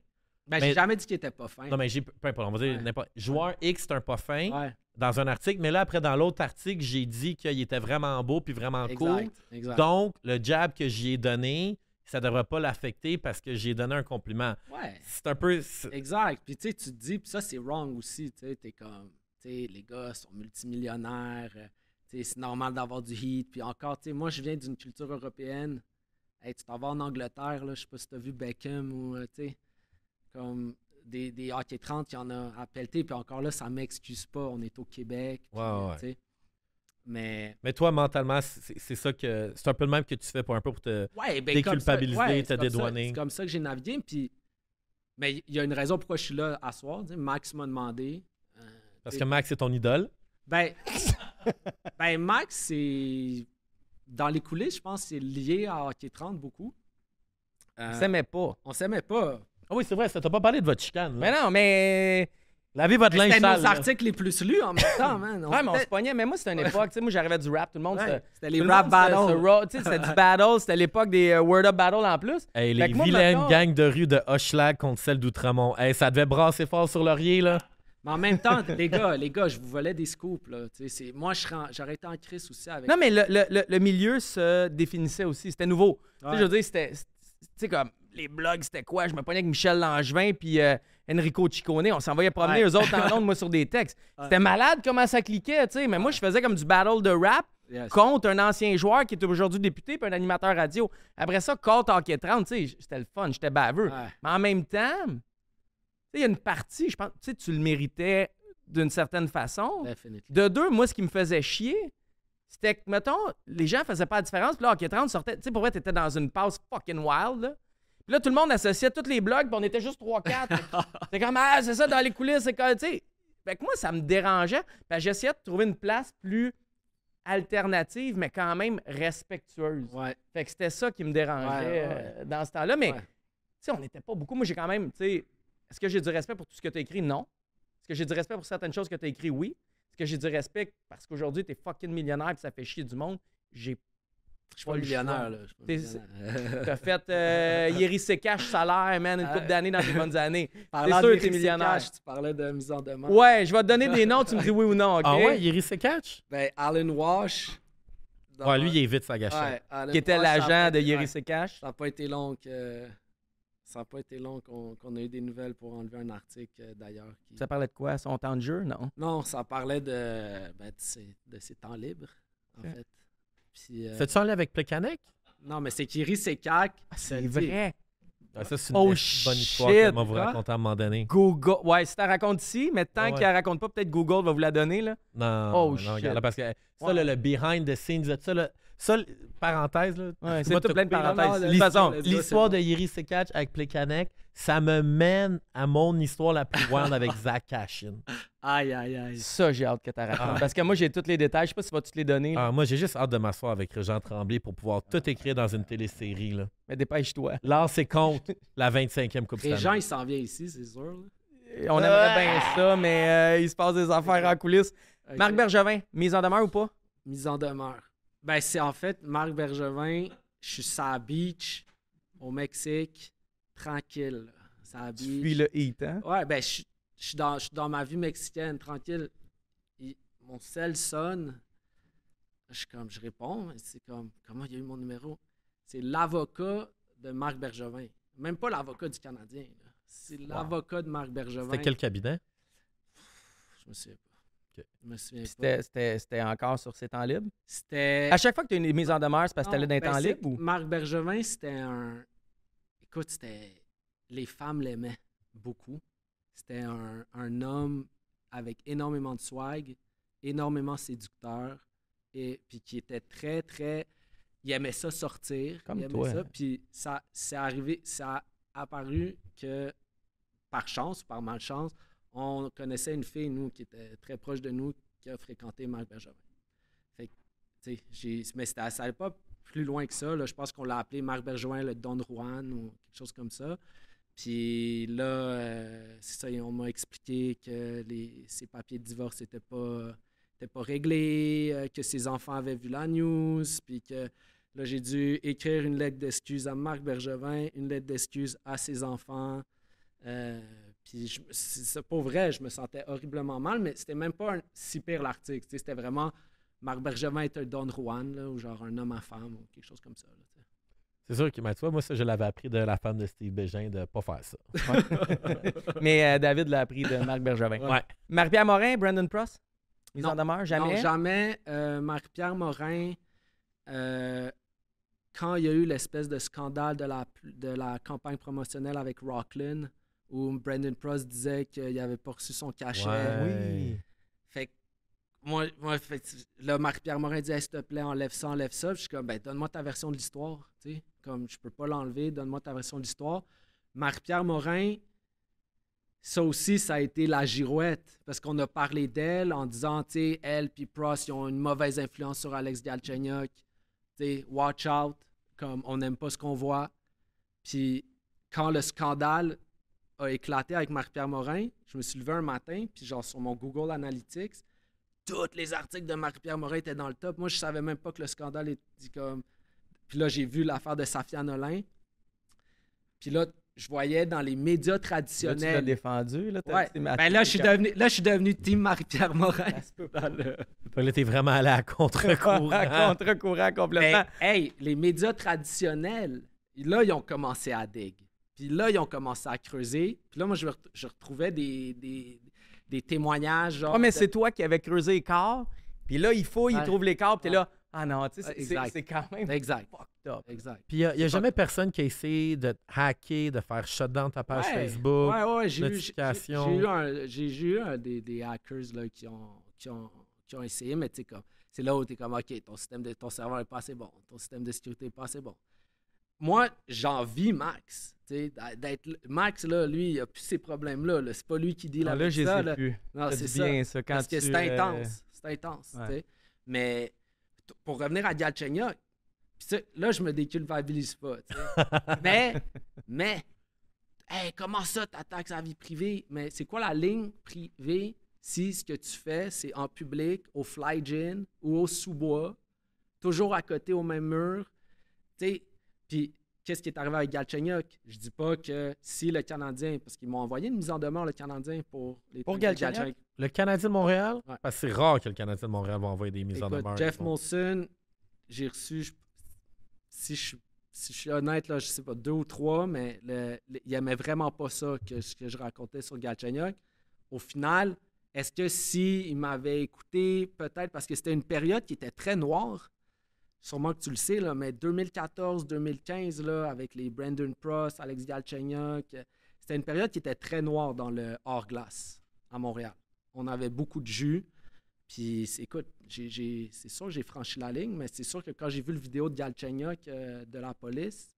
Ben, j'ai jamais dit qu'il était pas fin. Non, mais j'ai. Peu importe, on va dire n'importe. Joueur X, c'est un pas fin. Dans un article, mais là, après, dans l'autre article, j'ai dit qu'il était vraiment beau puis vraiment cool. Exact. Donc, le jab que j'y ai donné, ça devrait pas l'affecter parce que j'ai donné un compliment. Ouais. C'est un peu. Exact. Puis tu sais, tu te dis, puis ça, c'est wrong aussi. Tu sais, t'es comme. Tu sais, les gars sont multimillionnaires. Tu sais, c'est normal d'avoir du hit. Puis encore, tu sais, moi, je viens d'une culture européenne. Hey, tu t'en vas en Angleterre, là. Je sais pas si t'as vu Beckham ou. Euh, tu sais comme des, des hockey 30, il y en a à Puis encore là, ça ne m'excuse pas. On est au Québec. Mais... mais toi, mentalement, c'est ça que. C'est un peu le même que tu fais pour un peu pour te ben, déculpabiliser, te dédouaner. C'est comme ça que j'ai navigué. Puis. Mais il y a une raison pourquoi je suis là à soir. Max m'a demandé. Euh, Parce que Max, c'est ton idole. Ben, ben Max, c'est. Dans les coulisses, je pense c'est lié à Hockey 30 beaucoup. Euh, on s'aimait pas. On s'aimait pas. Ah oui, c'est vrai, ça t'a pas parlé de votre chicane. Mais non, mais. Lavez votre linge C'était nos articles les plus lus en même temps, man. ouais, mais on se pognait. Mais moi, c'était une époque. Moi, j'arrivais du rap. Tout le monde. c'était les rap battles. C'était du battle. C'était l'époque des euh, Word Up Battle en plus. Hey, les vilaines gangs de rue de Hochelag contre celle d'Outremont. Hey, ça devait brasser fort sur l'oreiller, là. Mais en même temps, les gars, les gars, je vous volais des scoops. Là. Moi, j'aurais été en crise aussi avec. Non, mais le, milieu se définissait aussi. C'était nouveau. Je veux dire, c'était. Tu sais, comme les blogs, c'était quoi? Je me prenais avec Michel Langevin puis euh, Enrico Ciccone. On s'envoyait promener eux autres en Londres, moi, sur des textes. C'était malade comment ça cliquait, tu sais. Mais moi, je faisais comme du battle de rap. contre un ancien joueur qui est aujourd'hui député puis un animateur radio. Après ça, contre Hockey 30, tu sais, c'était le fun, j'étais baveux. Mais en même temps, tu sais, il y a une partie, je pense, tu le méritais d'une certaine façon. De deux, moi, ce qui me faisait chier, c'était que, mettons, les gens faisaient pas la différence. Puis là, 30 sortait. Tu sais, pour vrai, t'étais dans une passe fucking wild. Puis là, tout le monde associait tous les blogs, puis on était juste 3-4. c'est comme, ah, c'est ça, dans les coulisses, c'est comme, tu sais. Fait que moi, ça me dérangeait. j'essayais de trouver une place plus alternative, mais quand même respectueuse. Ouais. Fait que c'était ça qui me dérangeait euh, dans ce temps-là. Mais, tu sais, on n'était pas beaucoup. Moi, j'ai quand même, tu sais, est-ce que j'ai du respect pour tout ce que tu as écrit? Non. Est-ce que j'ai du respect pour certaines choses que tu as écrit? Oui. Est-ce que j'ai du respect parce qu'aujourd'hui, tu es fucking millionnaire et ça fait chier du monde? J'ai je suis pas, millionnaire, là. T'as fait euh, Yeri cash salaire, man, une couple euh, d'années dans tes bonnes années. C'est sûr que t'es millionnaire. tu parlais de mise en demande. Ouais, je vais te donner des noms, tu me dis oui ou non, Ah ouais, Yeri Cash? Ben, Alan Walsh. Ouais, lui, il est vite sa qui était l'agent de Yeri Cash. Ça n'a pas été long que... Ça n'a pas été long qu'on ait a eu des nouvelles pour enlever un article euh, d'ailleurs. Ça parlait de quoi? Son temps de jeu, non? Non, ça parlait de, ben, ses, temps libres, en fait. Euh, Fais-tu lien avec Plekanec? Non, mais c'est Kiri c'est Ah, c'est vrai. Ah, ça, c'est une oh, bonne histoire shit, m'a vous raconter à un moment donné. Google. Ouais, si tu la racontes ici, mais tant ah, qu'elle qu'il raconte pas, peut-être Google va vous la donner. Là. Non, oh, non, parce que ça, le behind the scenes, de ça, ça, parenthèse, là. c'est tout plein de parenthèses. L'histoire de Yiri Sekach avec Plekanec, ça me mène à mon histoire la plus grande avec Zach Cashin. Aïe, aïe, aïe. Ça, j'ai hâte que tu racontes. Ah. Parce que moi, j'ai tous les détails. Je sais pas si tu vas tous les donner. Ah, moi, j'ai juste hâte de m'asseoir avec Jean Tremblay pour pouvoir tout ah. écrire dans une télésérie. Là. Mais dépêche-toi. là c'est contre la 25e Coupe Stanley. Les gens, ils s'en viennent ici, c'est sûr. Là. On aimerait bien ça, mais euh, il se passe des affaires en coulisses. Marc Bergevin, mise en demeure ou pas? Mise en demeure. Ben, c'est en fait Marc Bergevin, je suis sur la beach au Mexique, tranquille. Sur Tu le heat, hein? Ouais, ben, je, suis dans, ma vie mexicaine, tranquille. mon cell sonne. Je, comme, je réponds, c'est comme, comment il y a eu mon numéro? C'est l'avocat de Marc Bergevin. Même pas l'avocat du Canadien. C'est l'avocat de Marc Bergevin. C'était quel cabinet? Je me souviens c'était encore sur ses temps libres? C'était. À chaque fois que tu as une mise en demeure, c'est parce que tu allais dans les ben, temps libres? Marc Bergevin, c'était un. Écoute, c'était. Les femmes l'aimaient beaucoup. C'était un, homme avec énormément de swag, énormément séducteur, et puis qui était très, très. Il aimait ça sortir. Comme Puis ça, c'est arrivé, ça a apparu que par chance ou par malchance, on connaissait une fille, nous, qui était très proche de nous, qui a fréquenté Marc Bergevin. Fait que, mais c'était à pas plus loin que ça. Là, je pense qu'on l'a appelé Marc Bergevin le Don Juan ou quelque chose comme ça. Puis là, euh, c'est ça, on m'a expliqué que les, ses papiers de divorce n'étaient pas, étaient pas réglés, euh, que ses enfants avaient vu la news, puis que là, j'ai dû écrire une lettre d'excuse à Marc Bergevin, une lettre d'excuse à ses enfants. Euh, puis c'est pas vrai, je me sentais horriblement mal, mais c'était même pas un, si pire l'article. C'était vraiment Marc Bergevin est un Don Juan, ou genre un homme à femme, ou quelque chose comme ça. c'est sûr que, mais moi, ça, je l'avais appris de la femme de Steve Bégin de ne pas faire ça. mais euh, David l'a appris de Marc Bergevin. Marc-Pierre Morin, Brandon Pross, ils en demeurent jamais? jamais. Euh, Marc-Pierre Morin, euh, quand il y a eu l'espèce de scandale de la, de la campagne promotionnelle avec Rocklin, où Brandon Prost disait qu'il n'avait pas reçu son cachet. Oui. Fait que moi, moi fait, Marc-Pierre Morin dit s'il te plaît, enlève ça, enlève ça. je suis comme ben, donne-moi ta version de l'histoire. Comme je peux pas l'enlever, donne-moi ta version de l'histoire. Marc-Pierre Morin, ça aussi, ça a été la girouette. Parce qu'on a parlé d'elle en disant, tu sais, elle puis Prost, ils ont une mauvaise influence sur Alex Galchenyuk. Tu watch out. Comme on n'aime pas ce qu'on voit. Puis quand le scandale a éclaté avec Marc-Pierre Morin, je me suis levé un matin, puis genre sur mon Google Analytics, tous les articles de Marc-Pierre Morin étaient dans le top. Moi, je savais même pas que le scandale était comme. Puis là, j'ai vu l'affaire de Safia Nolin. Puis là, je voyais dans les médias traditionnels. Là, tu l'as défendu, là? Ben là, je suis devenu, là, je suis devenu team Marie-Pierre Morin. Là, le... Là, t'es vraiment allé à contre-courant. à contre-courant complètement. Ben, ben, hey, les médias traditionnels, là, ils ont commencé à déguer. Puis là, ils ont commencé à creuser. Puis là, moi, je, retrouvais des, des, témoignages. Genre, mais c'est toi qui avais creusé les corps. Puis là, il faut, il trouvent trouve les corps. Puis là, ah non, tu sais, c'est quand même exact. fucked up. Exact. Puis il n'y a, jamais personne qui a essayé de hacker, de faire shutdown ta page Facebook. Ouais, ouais, j'ai eu, j'ai eu des, hackers là, qui, ont, qui, ont, qui ont essayé, mais comme c'est là où tu comme, OK, ton système de ton serveur n'est pas assez bon, ton système de sécurité n'est pas assez bon moi, j'envie Max. D'être, Max, là, lui, il n'a plus ces problèmes-là. -là, c'est pas lui qui dit la là, je ça, sais Plus. Non, c'est ça. ça quand Parce que c'est euh, intense. C'est intense. Mais pour revenir à Galchenyuk, là, je me déculpabilise pas. mais, mais, comment ça, attaques sa vie privée? Mais c'est quoi la ligne privée si ce que tu fais, c'est en public, au fly gin ou au sous-bois, toujours à côté au même mur? Tu sais, puis, qu'est-ce qui est arrivé avec Galchenyuk? Je dis pas que si le Canadien, parce qu'ils m'ont envoyé une mise en demeure, le Canadien, pour les Pour Galchenyuk, Le Canadien de Montréal? Parce que c'est rare que le Canadien de Montréal va envoyer des mises en demeure. Jeff Molson, j'ai reçu, si, je, suis honnête, là, je sais pas, deux ou trois, mais le, il aimait vraiment pas ça que, que je racontais sur Galchenyuk. Au final, est-ce que si il m'avait écouté, peut-être parce que c'était une période qui était très noire, sûrement que tu le sais, là, mais 2014-2015, avec les Brandon Prost, Alex Galchenyuk, c'était une période qui était très noire dans le hors-glace à Montréal. On avait beaucoup de jus. Puis, écoute, c'est sûr que j'ai franchi la ligne, mais c'est sûr que quand j'ai vu le vidéo de Galchenyuk euh, de la police,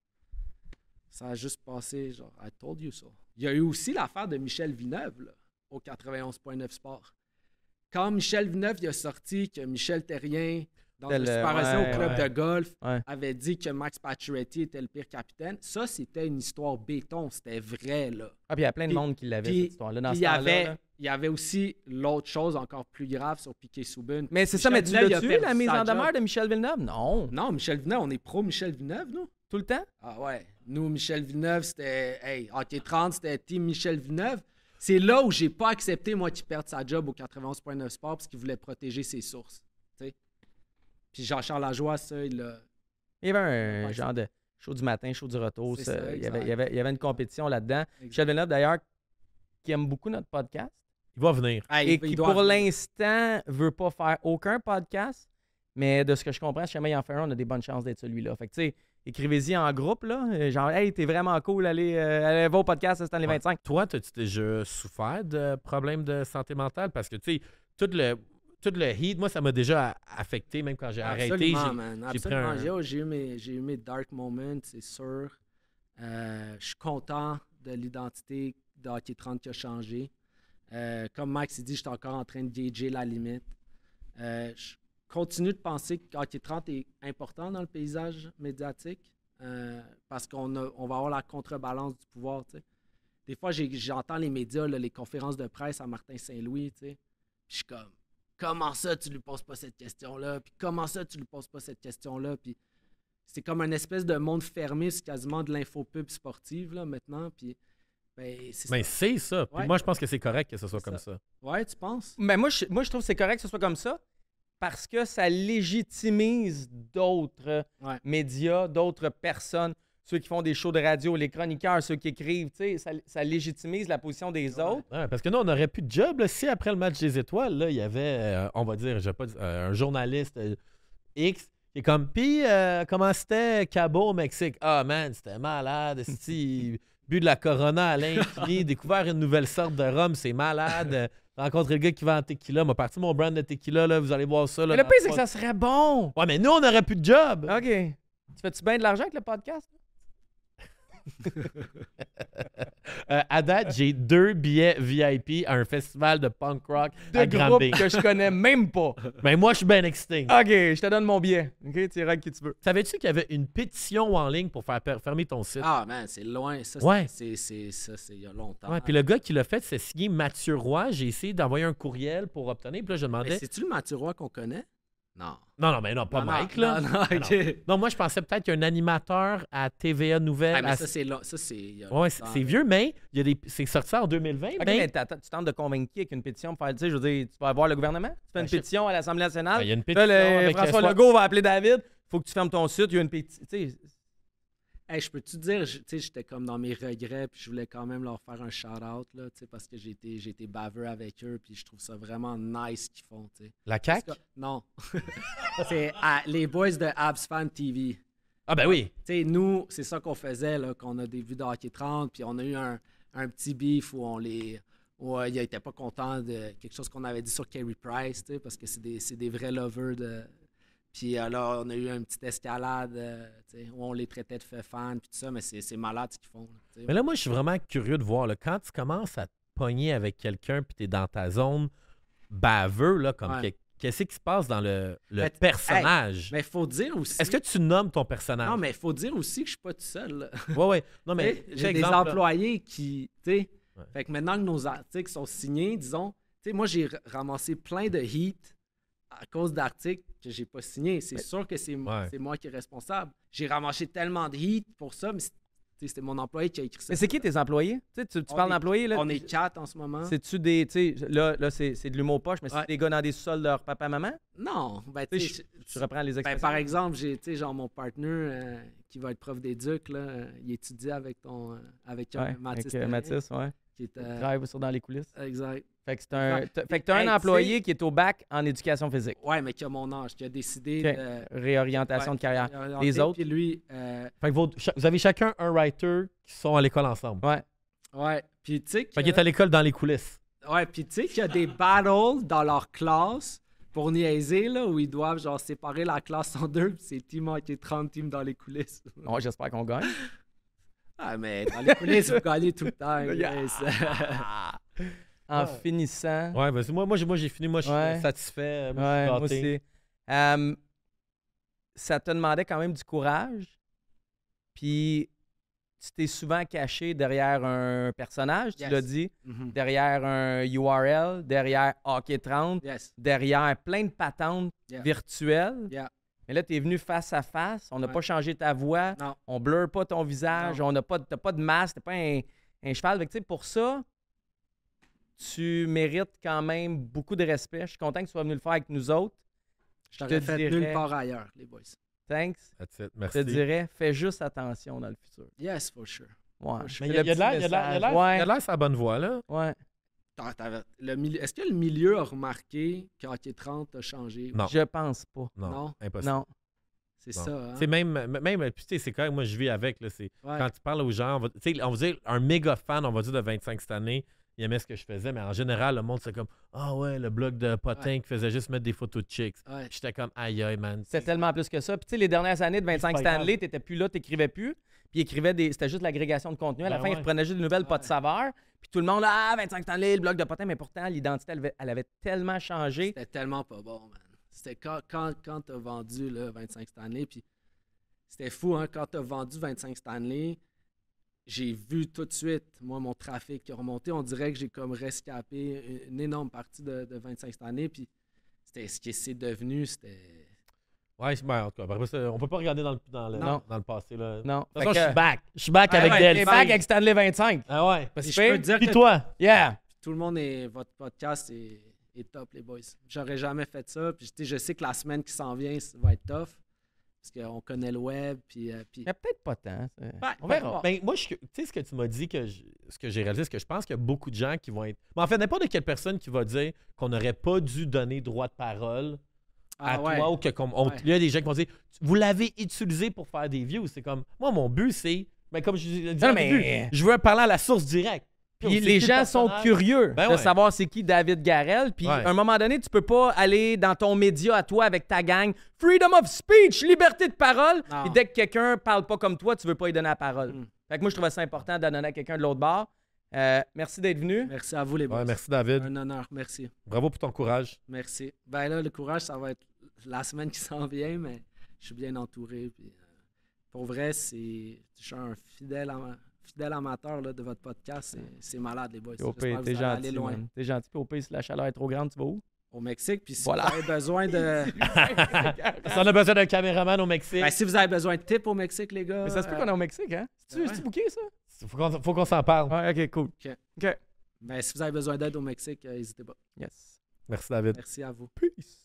ça a juste passé, genre, I told you so. Il y a eu aussi l'affaire de Michel Vineuve au 91.9 Sport. Quand Michel Vineuve il a sorti que Michel Terrien dans le euh, séparation au club de golf, avait dit que Max Pacioretty était le pire capitaine. Ça, c'était une histoire béton, c'était vrai, là. Ah, il y a plein de monde qui l'avait, cette histoire-là, il y avait, il y avait aussi l'autre chose encore plus grave sur piqué Soubun. Mais c'est ça, mais tu las vu la mise en demeure de Michel Villeneuve? Non. Non, Michel Villeneuve, on est pro-Michel Villeneuve, nous. Tout le temps? Ah ouais. Nous, Michel Villeneuve, c'était... Hey, OK 30, c'était Team Michel Villeneuve. C'est là où j'ai pas accepté, moi, qu'il perde sa job au 91.9 Sport parce qu'il voulait protéger ses sources. Puis Jean-Charles Lajoie, ça, il l'a. Il y avait un genre de chaud du matin, chaud du retour. il, y avait, il, y avait, une compétition là-dedans. Michel Villeneuve, d'ailleurs, qui aime beaucoup notre podcast. Il va venir. Ah, et qui, pour l'instant, veut pas faire aucun podcast. Mais de ce que je comprends, si jamais il en fait un, on a des bonnes chances d'être celui-là. Fait que, tu sais, écrivez-y en groupe, là. Genre, hey, t'es vraiment cool, allez, euh, allez va au podcast, c'est dans les 25. Toi, as-tu déjà souffert de problèmes de santé mentale? Parce que, tu sais, tout le tout le heat, moi, ça m'a déjà affecté, même quand j'ai arrêté. J'ai j'ai eu, mes, j'ai eu mes dark moments, c'est sûr. Euh, je suis content de l'identité d'Hockey 30 qui a changé. Euh, comme Max dit, je encore en train de gager la limite. Euh, je continue de penser que Hockey 30 est important dans le paysage médiatique parce qu'on va avoir la contrebalance du pouvoir. Des fois, j'entends les médias, les conférences de presse à Martin Saint-Louis. Je suis comme comment ça tu lui poses pas cette question-là, puis comment ça tu lui poses pas cette question-là, puis c'est comme un espèce de monde fermé, c'est quasiment de l'info l'infopub sportive là maintenant, puis ben, c'est ben, ça. ça. Puis moi, je pense que c'est correct que ce soit comme ça. Ouais, tu penses? Mais moi, je, trouve que c'est correct que ce soit comme ça parce que ça légitimise d'autres médias, d'autres personnes ceux qui font des shows de radio, les chroniqueurs, ceux qui écrivent, tu ça, ça légitimise la position des autres. parce que nous, on n'aurait plus de job si après le match des étoiles, là, il y avait, euh, on va dire, je pas, euh, un journaliste euh, X qui est comme, puis comment c'était Cabo au Mexique? Ah, man, c'était malade. Si, bu de la Corona à l'infini, découvert une nouvelle sorte de rhum, c'est malade. rencontrer le gars qui vend tequila, m'a parti mon brand de tequila, là, vous allez voir ça. le pire, c'est que ça serait bon. Ouais, mais nous, on n'aurait plus de job. OK. Tu fais-tu bien de l'argent avec le podcast? Euh, à date, j'ai deux billets VIP à un festival de punk rock de groupes que je connais même pas. Mais ben, moi, je suis ben excité. OK, je te donne mon billet. OK, tu qui tu veux. Savais-tu qu'il y avait une pétition en ligne pour faire fermer ton site? Ah, man, c'est loin. Ça, ouais. c'est il y a longtemps. Ouais, puis le gars qui l'a fait, c'est signé Mathieu Roy. J'ai essayé d'envoyer un courriel pour obtenir. Puis là, je demandais. C'est-tu le Mathieu Roy qu'on connaît? Non. Non, non, mais non, pas Mike, non, là. Non, moi, je pensais peut-être qu'il y a un animateur à TVA Nouvelle. Ah, mais ça, c'est Ça, c'est. Ouais, c'est vieux, mais il y a des... c'est sorti en 2020. mais... tu tentes de convaincre qui avec une pétition pour faire, tu veux dire, tu vas voir le gouvernement? Tu fais ben, une pétition à l'Assemblée nationale. Ben, il y a une pétition. Là, François Legault va appeler David. Il Faut que tu fermes ton site. Il y a une pétition je peux-tu dire, j'étais comme dans mes regrets, puis je voulais quand même leur faire un shout-out, là, parce que j'ai été, baveux avec eux, puis je trouve ça vraiment nice ce qu'ils font. sais. La CAQ? non. c'est les boys de Abs Fan TV. Ah ben oui. Tu sais, nous, c'est ça qu'on faisait, là, qu'on a des vues de hockey 30, puis on a eu un, petit beef où on les... Où, euh, ils n'étaient pas contents de quelque chose qu'on avait dit sur Kerry Price, parce que c'est des, des, vrais lovers de, puis alors on a eu une petite escalade euh, où on les traitait de fans, puis tout ça, mais c'est malade ce qu'ils font. mais là, moi, je suis vraiment curieux de voir. quand tu commences à te pogner avec quelqu'un, puis tu es dans ta zone baveux, là, comme qu'est-ce qui se passe dans le, personnage? mais il faut dire aussi. Est-ce que tu nommes ton personnage? Non, mais il faut dire aussi que je suis pas tout seul. Oui, oui. Ouais. Non, mais j'ai des employés qui. sais, Fait que maintenant que nos articles sont signés, disons, moi, j'ai ramassé plein de hits à cause d'articles que j'ai pas signés. C'est sûr que c'est moi qui est responsable. J'ai ramassé tellement de hits pour ça, mais c'était mon employé qui a écrit ça. Mais c'est qui tes employés? tu, parles d'employés, là? On est chat en ce moment. C'est-tu des. Là, là c'est de l'humour poche, mais c'est des gars dans des soldes sols de leur papa-maman? Non. Ben, t'sais, tu reprends les ben, expressions. par exemple, j'ai genre mon partenaire euh, qui va être prof d'éduc, là, euh, il étudie avec ton euh, avec, ouais, Mathis. Mathis, ouais. Qui travaille sur dans les coulisses. Exact. Fait que c'est un, fait que t'as un employé qui est au bac en éducation physique. Ouais, mais qui a mon âge, qui a décidé de. Réorientation de carrière. Les autres? Puis lui, euh, Fait que vous avez chacun un writer qui sont à l'école ensemble. Ouais. ouais. Puis tu sais. Fait qu'il est à l'école dans les coulisses. Ouais, puis tu sais qu'il y a des battles dans leur classe pour niaiser, là, où ils doivent genre séparer la classe en deux, puis c'est team qui est 30 teams dans les coulisses. Ouais, j'espère qu'on gagne. Ah, mais dans les coulisses, vous gagnez tout le temps. en finissant. Ouais, vas-y. Moi, moi, j'ai, fini. Moi, je suis satisfait. Euh, moi, aussi. ça te demandait quand même du courage. Puis, tu t'es souvent caché derrière un personnage, tu l'as dit, mm-hmm. derrière un URL, derrière Hockey 30, derrière plein de patentes virtuelles. Mais là, tu es venu face à face, on n'a pas changé ta voix, On on blur pas ton visage, on n'a pas, pas de masque, t'es pas un, cheval. pour ça, tu mérites quand même beaucoup de respect. Je suis content que tu sois venu le faire avec nous autres. Je te fait nulle part ailleurs, les boys. Thanks. That's it. Merci. Je te dirais, fais juste attention dans le futur. Yes, for sure. Ouais. a de Mais il y, y a l'air c'est sa bonne voie, là. Ouais. Est-ce que le milieu a remarqué qu'Hockey 30 a changé? Non. Je pense pas. Non. Impossible. Non. C'est ça. Hein? C'est même, même tu sais, c'est quand même, moi, je vis avec. Là, c'est... Quand tu parles aux gens, on va, on va dire un méga fan, on va dire de 25 cette année, il aimait ce que je faisais, mais en général, le monde, c'est comme Ah ouais, le blog de potin qui faisait juste mettre des photos de chicks. J'étais comme Aïe aïe, man. C'était tellement plus que ça. Puis tu sais, les dernières années de 25 Stanley, t'étais plus là, t'écrivais plus. Puis des. C'était juste l'agrégation de contenu. À la ben fin, ils il juste des nouvelles pas de saveur. Puis tout le monde, ah, 25 Stanley, le blog de potin. Mais pourtant, l'identité, elle, avait tellement changé. C'était tellement pas bon, man. C'était quand, quand, quand t'as vendu le 25 Stanley. Puis c'était fou, hein, quand t'as vendu 25 Stanley j'ai vu tout de suite, moi, mon trafic qui a remonté. On dirait que j'ai comme rescapé une énorme partie de, 25 cette année. Puis c'était ce qui s'est devenu, c'était. Ouais, ben, en tout cas, on peut pas regarder dans le, dans le, passé. Là. Non. De toute je suis back. Je suis back ah, avec avec Je suis back avec Stanley 25. Ah ouais. Parce je peux dire que toi. Yeah. Tout le monde est. Votre podcast est, est top, les boys. J'aurais jamais fait ça. Puis je sais que la semaine qui s'en vient ça va être tough. Parce qu'on connaît le web. Puis, euh, a peut-être pas tant. on verra. Ben, moi, tu sais ce que tu m'as dit, que ce que j'ai réalisé, c'est que je pense qu'il y a beaucoup de gens qui vont être. Mais en fait, n'importe quelle personne qui va dire qu'on n'aurait pas dû donner droit de parole ah à toi ou que Il y a des gens qui vont dire Vous l'avez utilisé pour faire des views. C'est comme. Moi, mon but, c'est. Mais ben, comme je disais, je veux parler à la source directe. Puis les gens sont curieux ben de savoir c'est qui David Garel. Puis à un moment donné, tu peux pas aller dans ton média à toi avec ta gang. Freedom of speech, liberté de parole. Puis dès que quelqu'un parle pas comme toi, tu veux pas lui donner la parole. Hmm. Fait que moi, je trouvais ça important de donner à quelqu'un de l'autre bord. Euh, merci d'être venu. Merci à vous, les boss. merci, David. Un honneur, merci. Bravo pour ton courage. Merci. Ben là, le courage, ça va être la semaine qui s'en vient, mais je suis bien entouré. Puis, euh, pour vrai, c'est. Je suis un fidèle en fidèle amateur là, de votre podcast. C'est malade, les boys. C'est gentil. loin. T'es gentil. Puis au pays, si la chaleur est trop grande, tu vas où? Au Mexique. Puis si vous avez besoin de. si on a besoin d'un caméraman au Mexique. Ben, si vous avez besoin de tips au Mexique, les gars. Mais ça se peut euh, qu'on est au Mexique, hein? C'est-tu petit ben bouqué, ça? Faut qu'on s'en parle. ok, cool. Ok. okay. Ben, si vous avez besoin d'aide au Mexique, euh, n'hésitez pas. Yes. Merci, David. Merci à vous. Peace.